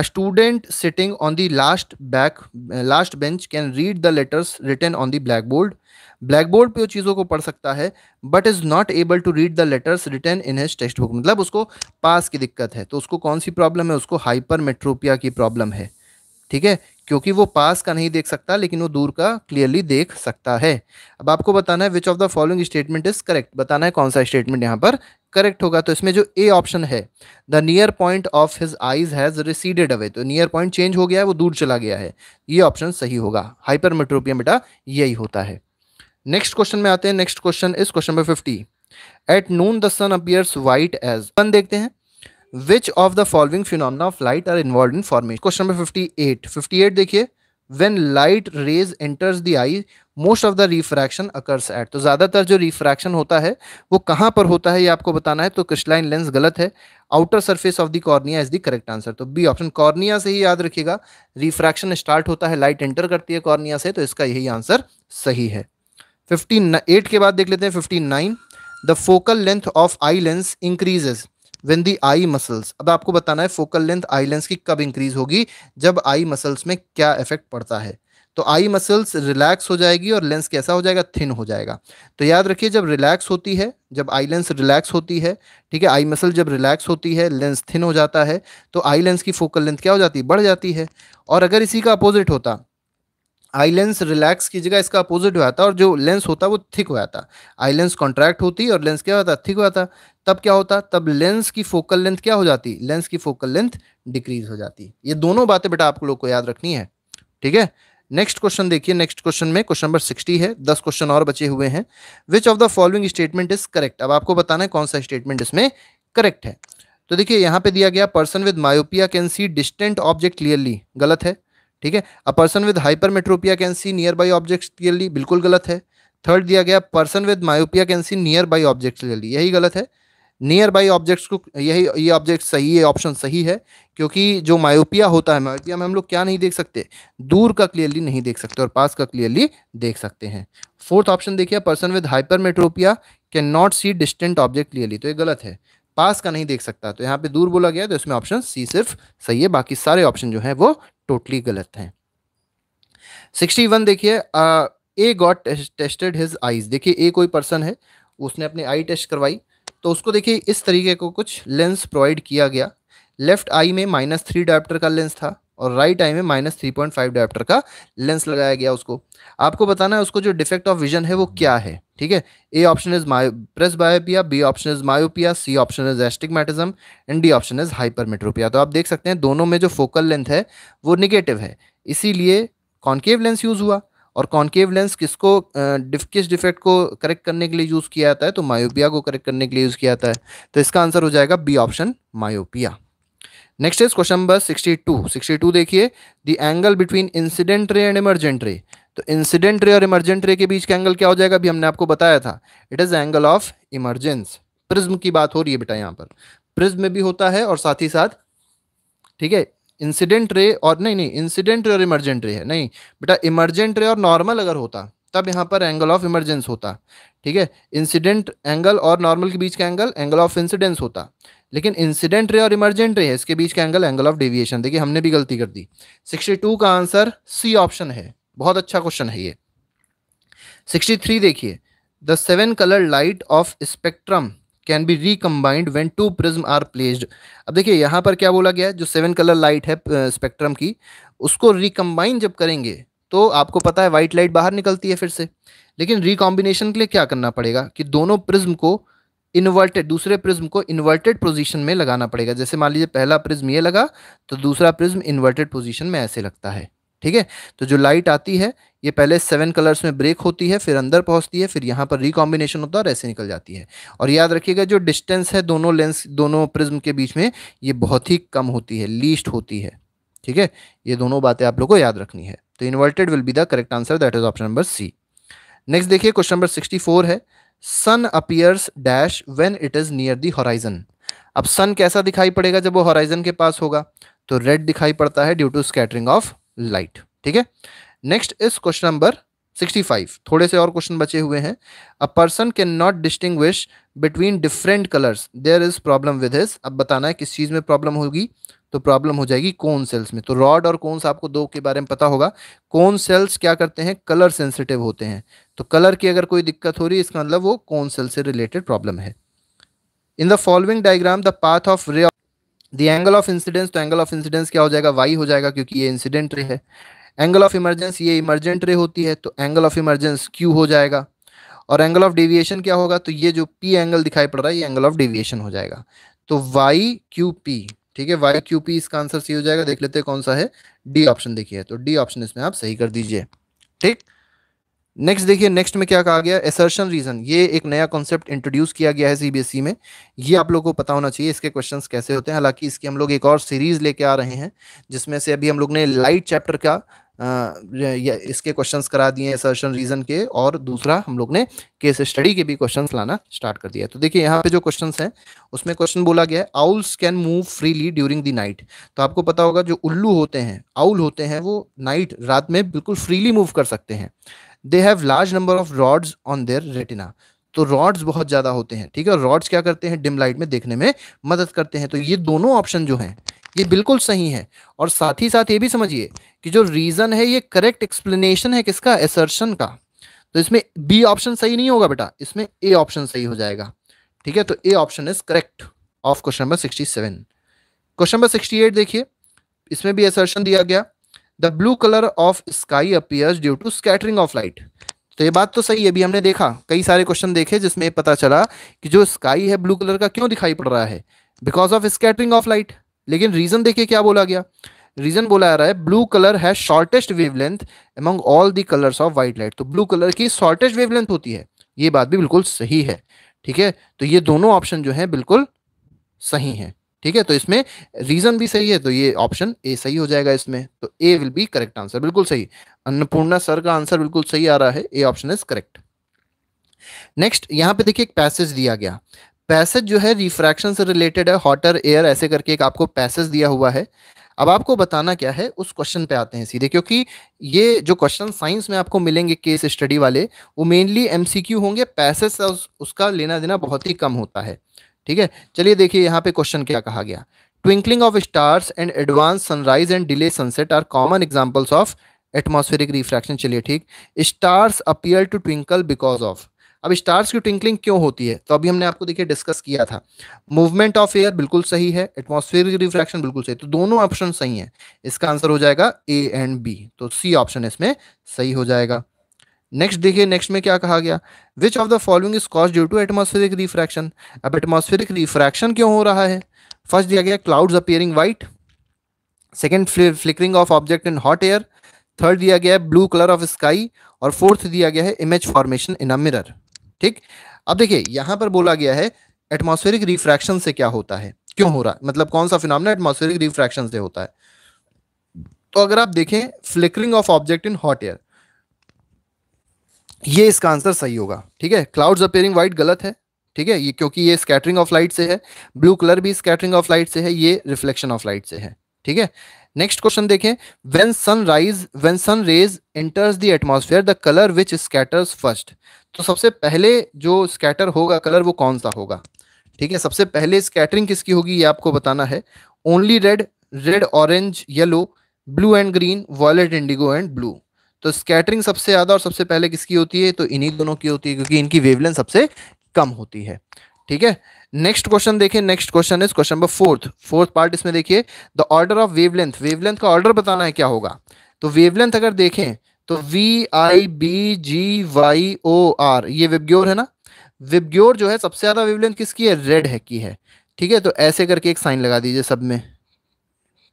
student sitting on the last back last bench can read the letters written on the black board black board पर चीज़ों को पढ़ सकता है but is not able to read the letters written in his text book मतलब उसको पास की दिक्कत है तो उसको कौन सी प्रॉब्लम है उसको हाइपर मेट्रोपिया की प्रॉब्लम है ठीक है क्योंकि वो पास का नहीं देख सकता लेकिन वो दूर का क्लियरली देख सकता है अब आपको बताना है which of the following statement is correct बताना है कौन सा स्टेटमेंट यहाँ पर करेक्ट होगा तो इसमें जो ए ऑप्शन है the near point of his eyes has receded away तो नियर पॉइंट चेंज हो गया है वो दूर चला गया है ये ऑप्शन सही होगा हाइपर मेट्रोपिया बेटा यही होता है नेक्स्ट क्वेश्चन में आते हैं next question is question number fifty eight noon the sun appears white as sun देखते हैं which of the following phenomena of light are involve in formation question number fifty eight fifty eight देखिए when light rays enters the eye most of the refraction occurs at तो ज़्यादातर जो refraction होता है वो कहाँ पर होता है ये आपको बताना है तो क्रिस्टलाइन लेंस गलत है outer surface of the cornea is the correct answer तो बी ऑप्शन कॉर्निया से ही याद रखिएगा रिफ्रैक्शन स्टार्ट होता है लाइट एंटर करती है कॉर्निया से तो इसका यही आंसर सही है फिफ्टी एट के बाद देख लेते हैं fifty nine the focal length of eye lens increases when the eye muscles अब आपको बताना है फोकल लेंथ आई लेंस की कब इंक्रीज होगी जब आई मसल्स में क्या इफेक्ट पड़ता है तो आई मसल्स रिलैक्स हो जाएगी और लेंस कैसा हो जाएगा थिन हो जाएगा तो याद रखिए जब रिलैक्स होती है जब आई लेंस रिलैक्स होती है ठीक है आई मसल जब रिलैक्स होती है लेंस थिन हो जाता है तो आई लेंस की फोकल लेंथ क्या हो जाती है बढ़ जाती है और अगर इसी का अपोजिट होता आई लेंस रिलैक्स की जगह इसका अपोजिट हो जाता और जो लेंस होता वो थिक हो जाता आई लेंस कॉन्ट्रैक्ट होती और लेंस क्या होता थिक हो जाता तब क्या होता तब लेंस की फोकल लेंथ क्या हो जाती लेंस की फोकल लेंथ डिक्रीज हो जाती ये दोनों बातें बेटा आप लोग को याद रखनी है ठीक है नेक्स्ट क्वेश्चन देखिए नेक्स्ट क्वेश्चन में क्वेश्चन नंबर सिक्सटी है दस क्वेश्चन और बचे हुए हैं which of the following statement is correct अब आपको बताना है कौन सा स्टेटमेंट इसमें करेक्ट है तो देखिए यहाँ पे दिया गया person with myopia can see distant object clearly गलत है ठीक है a person with hypermetropia can see nearby objects clearly बिल्कुल गलत है थर्ड दिया गया person with myopia can see nearby objects clearly यही गलत है नियर बाई ऑब्जेक्ट्स को यही ये ऑब्जेक्ट सही है ऑप्शन सही है क्योंकि जो मायोपिया होता है मायोपिया में हम लोग क्या नहीं देख सकते दूर का क्लियरली नहीं देख सकते और पास का क्लियरली देख सकते हैं फोर्थ ऑप्शन देखिए person with hypermetropia can not see distant object clearly तो ये गलत है पास का नहीं देख सकता तो यहाँ पे दूर बोला गया तो इसमें ऑप्शन सी सिर्फ सही है बाकी सारे ऑप्शन जो है वो टोटली गलत हैं सिक्सटी वन देखिए A got tested his eyes देखिए ए कोई पर्सन है उसने अपने आई टेस्ट करवाई तो उसको देखिए इस तरीके को कुछ लेंस प्रोवाइड किया गया लेफ्ट आई में माइनस थ्री डायप्टर का लेंस था और राइट आई में minus three point five dioptre का लेंस लगाया गया उसको आपको बताना है उसको जो डिफेक्ट ऑफ विजन है वो क्या है ठीक है A option is myo presbyopia B option is myopia C option is astigmatism and D option is hypermetropia तो आप देख सकते हैं दोनों में जो फोकल लेंथ है वो निगेटिव है इसीलिए कॉन्केव लेंस यूज हुआ और कॉन्केव लेंस किसको डिफ, किस डिफेक्ट को करेक्ट करने के लिए यूज़ किया जाता है तो मायोपिया को करेक्ट करने के लिए यूज़ किया जाता है तो इसका आंसर हो जाएगा B option myopia next is question number 62 62 देखिए the angle between incident ray and emergent ray तो इंसिडेंट रे और इमरजेंट रे के बीच का एंगल क्या हो जाएगा अभी हमने आपको बताया था it is angle of emergence prism की बात हो रही है बेटा यहां पर प्रिज्म में भी होता है और साथ ही साथ ठीक है इंसिडेंट रे और नहीं नहीं इंसिडेंट रे और इमरजेंट रे है नहीं बेटा इमरजेंट रे और नॉर्मल अगर होता तब यहां पर एंगल ऑफ इमरजेंस होता ठीक है इंसिडेंट एंगल और नॉर्मल के बीच का एंगल एंगल ऑफ इंसिडेंस होता लेकिन इंसिडेंट रे और इमरजेंट रे है इसके बीच का एंगल एंगल ऑफ डेविएशन देखिए हमने भी गलती कर दी 62 का आंसर सी ऑप्शन है बहुत अच्छा क्वेश्चन है ये 63 देखिए the seven colour light of spectrum can be recombined when two prism are placed अब देखिए यहाँ पर क्या बोला गया है जो सेवन कलर लाइट है स्पेक्ट्रम की उसको रिकम्बाइन जब करेंगे तो आपको पता है वाइट लाइट बाहर निकलती है फिर से लेकिन रिकॉम्बिनेशन के लिए क्या करना पड़ेगा कि दोनों प्रिज्म को इन्वर्टेड दूसरे प्रिज्म को इन्वर्टेड पोजीशन में लगाना पड़ेगा जैसे मान लीजिए पहला प्रिज्म ये लगा तो दूसरा प्रिज्म इन्वर्टेड पोजीशन में ऐसे लगता है ठीक है तो जो लाइट आती है ये पहले सेवन कलर्स में ब्रेक होती है फिर अंदर पहुंचती है फिर यहाँ पर रिकॉम्बिनेशन होता है और ऐसे निकल जाती है और याद रखिएगा जो डिस्टेंस है दोनों लेंस दोनों प्रिज्म के बीच में ये बहुत ही कम होती है लीस्ट होती है ठीक है ये दोनों बातें आप लोग को याद रखनी है तो inverted will be the correct answer that is option number C next देखिए क्वेश्चन नंबर सिक्सटी फोर है sun appears dash when it is near the horizon अब सन कैसा दिखाई पड़ेगा जब वो हॉराइजन के पास होगा तो रेड दिखाई पड़ता है due to scattering of light ठीक है नेक्स्ट इज क्वेश्चन नंबर 65 थोड़े से और क्वेश्चन बचे हुए हैं a person can not distinguish between different colours there is problem with his अब बताना है किस चीज़ में प्रॉब्लम होगी तो प्रॉब्लम हो जाएगी कौन सेल्स में तो रॉड और सा आपको दो के बारे में पता होगा कौन सेल्स क्या करते हैं कलर सेंसिटिव होते हैं तो कलर की अगर कोई दिक्कत हो रही है इसका मतलब वो कौन सेल से रिलेटेड प्रॉब्लम है in the following diagram the path of ray the angle of incidence तो एंगल ऑफ इंसिडेंस क्या हो जाएगा वाई हो जाएगा क्योंकि ये इंसिडेंट रे है एंगल ऑफ इमरजेंस ये इमरजेंट रे होती है तो एंगल ऑफ इमरजेंस क्यू हो जाएगा और एंगल ऑफ डेविएशन क्या होगा तो ये जो पी एंगल दिखाई पड़ रहा है ये एंगल ऑफ डेविएशन हो जाएगा तो वाई क्यू पी ठीक है वाई क्यू पी इसका आंसर सही हो जाएगा देख लेते हैं कौन सा है डी ऑप्शन देखिए तो डी ऑप्शन इसमें आप सही कर दीजिए ठीक नेक्स्ट देखिए नेक्स्ट में क्या कहा गया एसर्शन रीजन ये एक नया कॉन्सेप्ट इंट्रोड्यूस किया गया है सीबीएसई e में ये आप लोगों को पता होना चाहिए इसके क्वेश्चंस कैसे होते हैं हालांकि इसकी हम लोग एक और सीरीज लेके आ रहे हैं जिसमें से अभी हम लोग ने लाइट चैप्टर का ये इसके क्वेश्चंस करा दिए सर्शन रीजन के और दूसरा हम लोग ने केस स्टडी के भी क्वेश्चंस लाना स्टार्ट कर दिया तो देखिए यहाँ पे जो क्वेश्चंस हैं उसमें क्वेश्चन बोला गया है owls can move freely during the night तो आपको पता होगा जो उल्लू होते हैं आउल होते हैं वो नाइट रात में बिल्कुल फ्रीली मूव कर सकते हैं they have large number of rods on their retina तो रॉड्स बहुत ज़्यादा होते हैं ठीक है रॉड्स क्या करते हैं डिम लाइट में देखने में मदद करते हैं तो ये दोनों ऑप्शन जो हैं ये बिल्कुल सही है और साथ ही साथ ये भी समझिए कि जो रीजन है ये करेक्ट एक्सप्लेनेशन है किसका एसर्शन का तो इसमें बी ऑप्शन सही नहीं होगा बेटा इसमें ए ऑप्शन सही हो जाएगा ठीक है तो A option is correct of question number sixty seven question number sixty eight देखिए इसमें भी एसर्शन दिया गया the blue colour of sky appears due to scattering of light तो ये बात तो सही है अभी हमने देखा कई सारे क्वेश्चन देखे जिसमें पता चला कि जो स्काई है ब्लू कलर का क्यों दिखाई पड़ रहा है because of scattering of light लेकिन रीजन देखिए क्या बोला गया रीजन बोला जा रहा है ब्लू कलर है shortest wavelength among all the colours of white light तो ब्लू कलर की शॉर्टेस्ट वेवलेंथ होती है ये बात भी बिल्कुल सही है ठीक है तो ये दोनों ऑप्शन जो है बिल्कुल सही है ठीक है तो इसमें रीजन भी सही है तो ये ऑप्शन ए सही हो जाएगा इसमें तो A will be correct answer बिल्कुल सही अन्नपूर्णा सर का आंसर बिल्कुल सही आ रहा है A option is correct next यहां पे देखिए एक पैसेज दिया गया पैसेज जो है रिफ्रैक्शन से रिलेटेड है हॉटर एयर ऐसे करके एक आपको पैसेज दिया हुआ है अब आपको बताना क्या है उस क्वेश्चन पे आते हैं सीधे क्योंकि ये जो क्वेश्चन साइंस में आपको मिलेंगे केस स्टडी वाले वो मेनली एमसीक्यू होंगे पैसेज से उस, उसका लेना देना बहुत ही कम होता है ठीक है चलिए देखिए यहाँ पे क्वेश्चन क्या कहा गया twinkling of stars and advance sunrise and delay sunset are common examples of atmospheric refraction चलिए ठीक stars appear to twinkle because of अब स्टार्स की ट्विंकलिंग क्यों होती है तो अभी हमने आपको देखिए डिस्कस किया था मूवमेंट ऑफ एयर बिल्कुल सही है एटमोसफेयर रिफ्रैक्शन बिल्कुल सही तो दोनों ऑप्शन सही है इसका आंसर हो जाएगा ए एंड बी तो सी ऑप्शन इसमें सही हो जाएगा नेक्स्ट देखिए नेक्स्ट में क्या कहा गया which of the following is cause due to atmospheric refraction अब एटमोस्फेरिक रिफ्रैक्शन क्यों हो रहा है फर्स्ट दिया गया clouds appearing white second flickering of object in hot air third दिया गया है ब्लू कलर ऑफ स्काई और फोर्थ दिया गया है image formation in a mirror ठीक अब देखिए यहां पर बोला गया है एटमोस्फेरिक रिफ्रैक्शन से क्या होता है क्यों हो रहा है मतलब कौन सा फिनोमिना एटमोस्फेरिक रिफ्रैक्शन से होता है तो अगर आप देखें flickering of object in hot air ये इसका आंसर सही होगा ठीक है क्लाउड्स अपेयरिंग वाइट गलत है ठीक है ये क्योंकि ये स्कैटरिंग ऑफ लाइट से है ब्लू कलर भी स्कैटरिंग ऑफ लाइट से है ये रिफ्लेक्शन ऑफ लाइट से है ठीक है नेक्स्ट क्वेश्चन देखें when sun rise when sun rays enters the atmosphere the colour which scatters first तो सबसे पहले जो स्कैटर होगा कलर वो कौन सा होगा ठीक है सबसे पहले स्कैटरिंग किसकी होगी ये आपको बताना है only red red orange yellow blue and green violet indigo and blue तो स्कैटरिंग सबसे ज़्यादा और सबसे पहले किसकी होती है तो इन्हीं दोनों की होती है क्योंकि इनकी वेवलेंथ सबसे कम होती है ठीक है नेक्स्ट क्वेश्चन देखिए next question is question number fourth fourth part इसमें देखिए the order of wavelength wavelength का ऑर्डर बताना है क्या होगा तो वेवलेंथ अगर देखें तो V I B G Y O R ये विबग्योर है ना विबग्योर जो है सबसे ज़्यादा वेवलेंथ किसकी है रेड है की है ठीक है तो ऐसे करके एक साइन लगा दीजिए सब में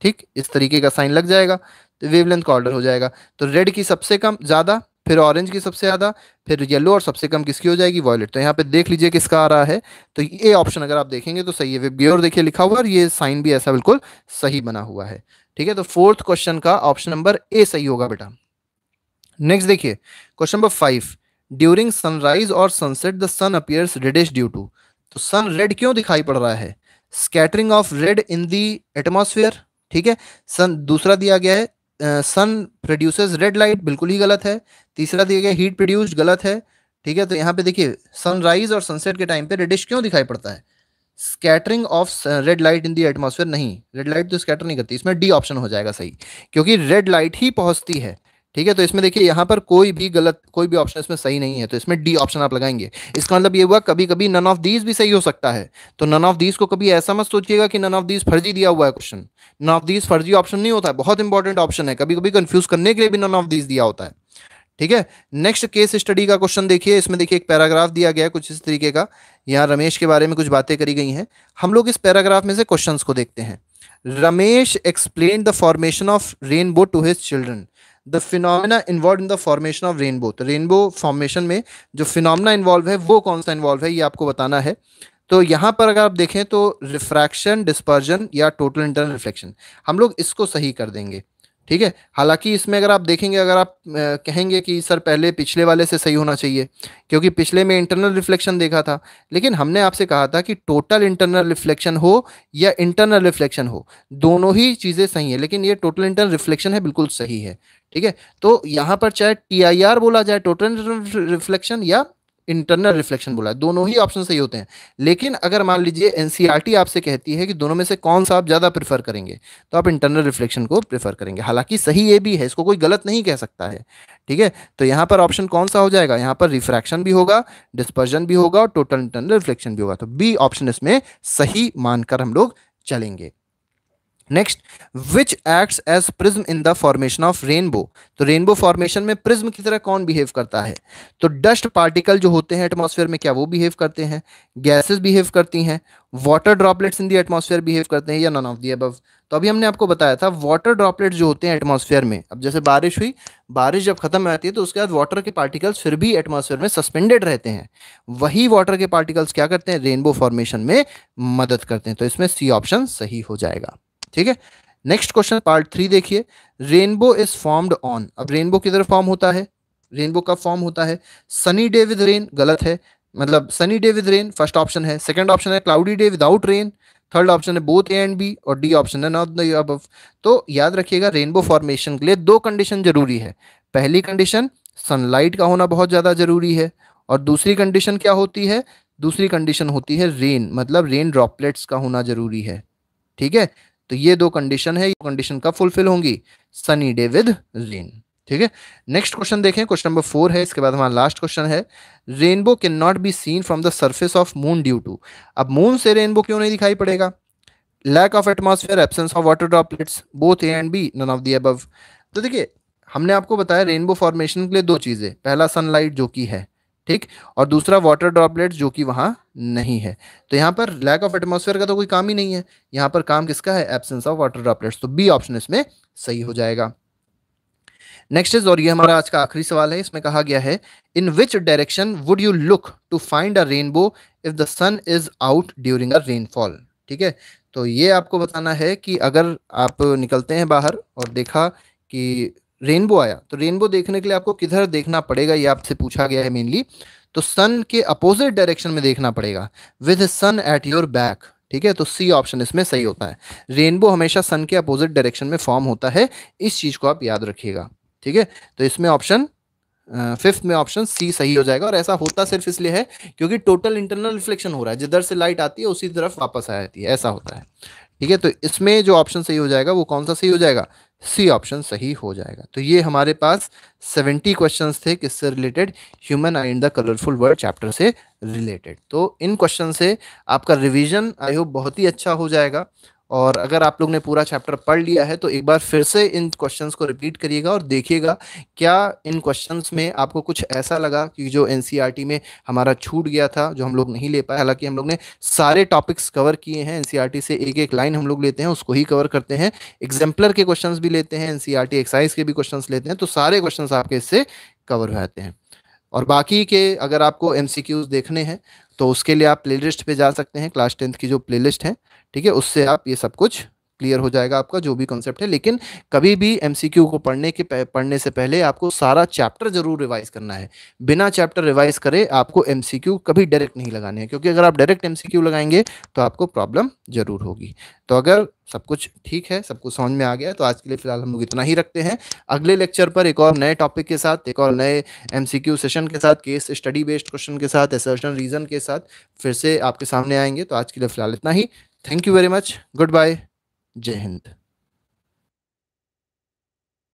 ठीक इस तरीके का साइन लग जाएगा तो वेवलेंथ का ऑर्डर हो जाएगा तो रेड की सबसे कम ज़्यादा फिर ऑरेंज की सबसे ज़्यादा फिर येलो और सबसे कम किसकी हो जाएगी वॉयलेट तो यहाँ पे देख लीजिए किसका आ रहा है तो ये ऑप्शन अगर आप देखेंगे तो सही है विबग्योर देखिए लिखा हुआ और ये साइन भी ऐसा बिल्कुल सही बना हुआ है ठीक है तो फोर्थ क्वेश्चन का ऑप्शन नंबर ए सही होगा बेटा नेक्स्ट देखिए question number five during sunrise और sunset the sun appears reddish due to तो सन रेड क्यों दिखाई पड़ रहा है scattering of red in the atmosphere ठीक है सन दूसरा दिया गया है सन प्रोड्यूसेस रेड लाइट बिल्कुल ही गलत है तीसरा दिया गया हीट प्रोड्यूस गलत है ठीक है तो यहाँ पे देखिए सनराइज और सनसेट के टाइम पे रेडिश क्यों दिखाई पड़ता है scattering of red light in the atmosphere नहीं रेड लाइट तो स्कैटर नहीं करती इसमें डी ऑप्शन हो जाएगा सही क्योंकि रेड लाइट ही पहुंचती है ठीक है तो इसमें देखिए यहाँ पर कोई भी गलत कोई भी ऑप्शन इसमें सही नहीं है तो इसमें डी ऑप्शन आप लगाएंगे इसका मतलब ये हुआ कभी कभी नन ऑफ दीज भी सही हो सकता है तो नन ऑफ दीज को कभी ऐसा मत सोचिएगा कि नन ऑफ दीज फर्जी दिया हुआ है क्वेश्चन नन ऑफ दीज फर्जी ऑप्शन नहीं होता है बहुत इंपॉर्टेंट ऑप्शन है कभी कभी कंफ्यूज करने के लिए भी नन ऑफ दीज दिया होता है ठीक है नेक्स्ट केस स्टडी का क्वेश्चन देखिए इसमें देखिए एक पैराग्राफ दिया गया है कुछ इस तरीके का यहाँ रमेश के बारे में कुछ बातें करी गई हैं हम लोग इस पैराग्राफ में से क्वेश्चंस को देखते हैं Ramesh explain the formation of rainbow to his children the phenomena involve in the formation of rainbow तो रेनबो फॉर्मेशन में जो फिनोमिना इन्वॉल्व है वो कौन सा इन्वॉल्व है ये आपको बताना है तो यहाँ पर अगर आप देखें तो रिफ्रैक्शन डिस्पर्जन या टोटल इंटरनल रिफ्लेक्शन हम लोग इसको सही कर देंगे ठीक है हालांकि इसमें अगर आप देखेंगे अगर आप कहेंगे कि सर पहले पिछले वाले से सही होना चाहिए क्योंकि पिछले में इंटरनल रिफ्लेक्शन देखा था लेकिन हमने आपसे कहा था कि टोटल इंटरनल रिफ्लेक्शन हो या इंटरनल रिफ्लेक्शन हो दोनों ही चीज़ें सही है लेकिन ये टोटल इंटरनल रिफ्लेक्शन है बिल्कुल सही है ठीक है तो यहाँ पर चाहे टी बोला जाए टोटल इंटरनल रिफ्लेक्शन या इंटरनल रिफ्लेक्शन बोला है दोनों ही ऑप्शन सही होते हैं लेकिन अगर मान लीजिए एनसीईआरटी e आपसे कहती है कि दोनों में से कौन सा आप ज़्यादा प्रेफर करेंगे तो आप इंटरनल रिफ्लेक्शन को प्रेफर करेंगे हालांकि सही ये भी है इसको कोई गलत नहीं कह सकता है ठीक है तो यहाँ पर ऑप्शन कौन सा हो जाएगा यहाँ पर रिफ्रैक्शन भी होगा डिस्पर्जन भी होगा और टोटल इंटरनल रिफ्लेक्शन भी होगा तो बी ऑप्शन इसमें सही मानकर हम लोग चलेंगे next which acts as prism in the formation of rainbow तो रेनबो फॉर्मेशन में प्रिज्म की तरह कौन बिहेव करता है तो डस्ट पार्टिकल जो होते हैं एटमॉस्फेयर में क्या वो बिहेव करते हैं गैसेस बिहेव करती हैं water droplets in the atmosphere behave करते हैं या नॉन ऑफ दी अबव तो अभी हमने आपको बताया था वाटर ड्रॉपलेट्स जो होते हैं एटमॉस्फेयर में अब जैसे बारिश हुई बारिश जब खत्म आती है तो उसके बाद वाटर के पार्टिकल्स फिर भी एटमॉस्फेयर में सस्पेंडेड रहते हैं वही वाटर के पार्टिकल्स क्या करते हैं रेनबो फॉर्मेशन में मदद करते हैं तो इसमें सी ऑप्शन सही हो जाएगा ठीक है नेक्स्ट क्वेश्चन पार्ट थ्री देखिए रेनबो इज फॉर्म्ड ऑन अब रेनबो किधर फॉर्म होता है रेनबो कब फॉर्म होता है सनी डे विद रेन गलत है मतलब sunny day with rain first option है सेकंड ऑप्शन है cloudy day without rain third option है बोथ ए एंड बी और डी ऑप्शन है नॉट अब तो याद रखिएगा रेनबो फॉर्मेशन के लिए दो कंडीशन जरूरी है पहली कंडीशन सनलाइट का होना बहुत ज़्यादा जरूरी है और दूसरी कंडीशन क्या होती है दूसरी कंडीशन होती है रेन मतलब रेन ड्रॉपलेट्स का होना जरूरी है ठीक है तो ये दो कंडीशन है कंडीशन कब फुलफिल होंगी सनी डे विद रेन ठीक है नेक्स्ट क्वेश्चन देखें क्वेश्चन नंबर फोर है इसके बाद हमारा लास्ट क्वेश्चन है rainbow can not be seen from the surface of moon due to अब मून से रेनबो क्यों नहीं दिखाई पड़ेगा lack of atmosphere absence of water droplets both A and B none of the अब तो देखिए हमने आपको बताया रेनबो फॉर्मेशन के लिए दो चीज़ें पहला सनलाइट जो कि है ठीक और दूसरा वाटर ड्रॉपलेट जो कि वहां नहीं है तो यहां पर लैक ऑफ एटमोसफेयर का तो कोई काम ही नहीं है यहां पर काम किसका है एबसेंस ऑफ वाटर ड्रॉपलेट्स तो बी ऑप्शन इसमें सही हो जाएगा नेक्स्ट इज और ये हमारा आज का आखिरी सवाल है इसमें कहा गया है in which direction would you look to find a rainbow if the sun is out during a rainfall ठीक है तो ये आपको बताना है कि अगर आप निकलते हैं बाहर और देखा कि रेनबो आया तो रेनबो देखने के लिए आपको किधर देखना पड़ेगा ये आपसे पूछा गया है मेनली तो सन के अपोजिट डायरेक्शन में देखना पड़ेगा with sun at your back ठीक है तो सी ऑप्शन इसमें सही होता है रेनबो हमेशा सन के अपोजिट डायरेक्शन में फॉर्म होता है इस चीज को आप याद रखिएगा ठीक है तो इसमें ऑप्शन फिफ्थ में ऑप्शन सी सही हो जाएगा और ऐसा होता सिर्फ इसलिए है क्योंकि टोटल इंटरनल रिफ्लेक्शन हो रहा है जिधर से लाइट आती है उसी तरफ वापस आ जाती है ऐसा होता है ठीक है तो इसमें जो ऑप्शन सही हो जाएगा वो कौन सा सही हो जाएगा सी ऑप्शन सही हो जाएगा तो ये हमारे पास सेवेंटी क्वेश्चन थे किससे related human eye in the colourful world chapter से रिलेटेड तो इन क्वेश्चन से आपका रिवीजन आई होप बहुत ही अच्छा हो जाएगा और अगर आप लोग ने पूरा चैप्टर पढ़ लिया है तो एक बार फिर से इन क्वेश्चंस को रिपीट करिएगा और देखिएगा क्या इन क्वेश्चंस में आपको कुछ ऐसा लगा कि जो एन e में हमारा छूट गया था जो हम लोग नहीं ले पाए हालांकि हम लोग ने सारे टॉपिक्स कवर किए हैं एन e से एक एक लाइन हम लोग लेते हैं उसको ही कवर करते हैं एग्जाम्पलर के क्वेश्चन भी लेते हैं एन एक्साइज e के भी क्वेश्चन लेते हैं तो सारे क्वेश्चन आपके इससे कवर हो जाते हैं और बाकी के अगर आपको एम देखने हैं तो उसके लिए आप प्ले पे जा सकते हैं क्लास टेंथ की जो प्ले है ठीक है उससे आप ये सब कुछ क्लियर हो जाएगा आपका जो भी कॉन्सेप्ट है लेकिन कभी भी एमसीक्यू को पढ़ने के पढ़ने से पहले आपको सारा चैप्टर जरूर रिवाइज करना है बिना चैप्टर रिवाइज करे आपको एमसीक्यू कभी डायरेक्ट नहीं लगाने हैं क्योंकि अगर आप डायरेक्ट एमसीक्यू लगाएंगे तो आपको प्रॉब्लम जरूर होगी तो अगर सब कुछ ठीक है सब कुछ समझ में आ गया तो आज के लिए फिलहाल हम लोग इतना ही रखते हैं अगले लेक्चर पर एक और नए टॉपिक के साथ एक और नए एम सेशन के साथ केस स्टडी बेस्ड क्वेश्चन के साथ एसर्शन रीजन के साथ फिर से आपके सामने आएंगे तो आज के लिए फिलहाल इतना ही Thank you very much. Goodbye. Jai Hind.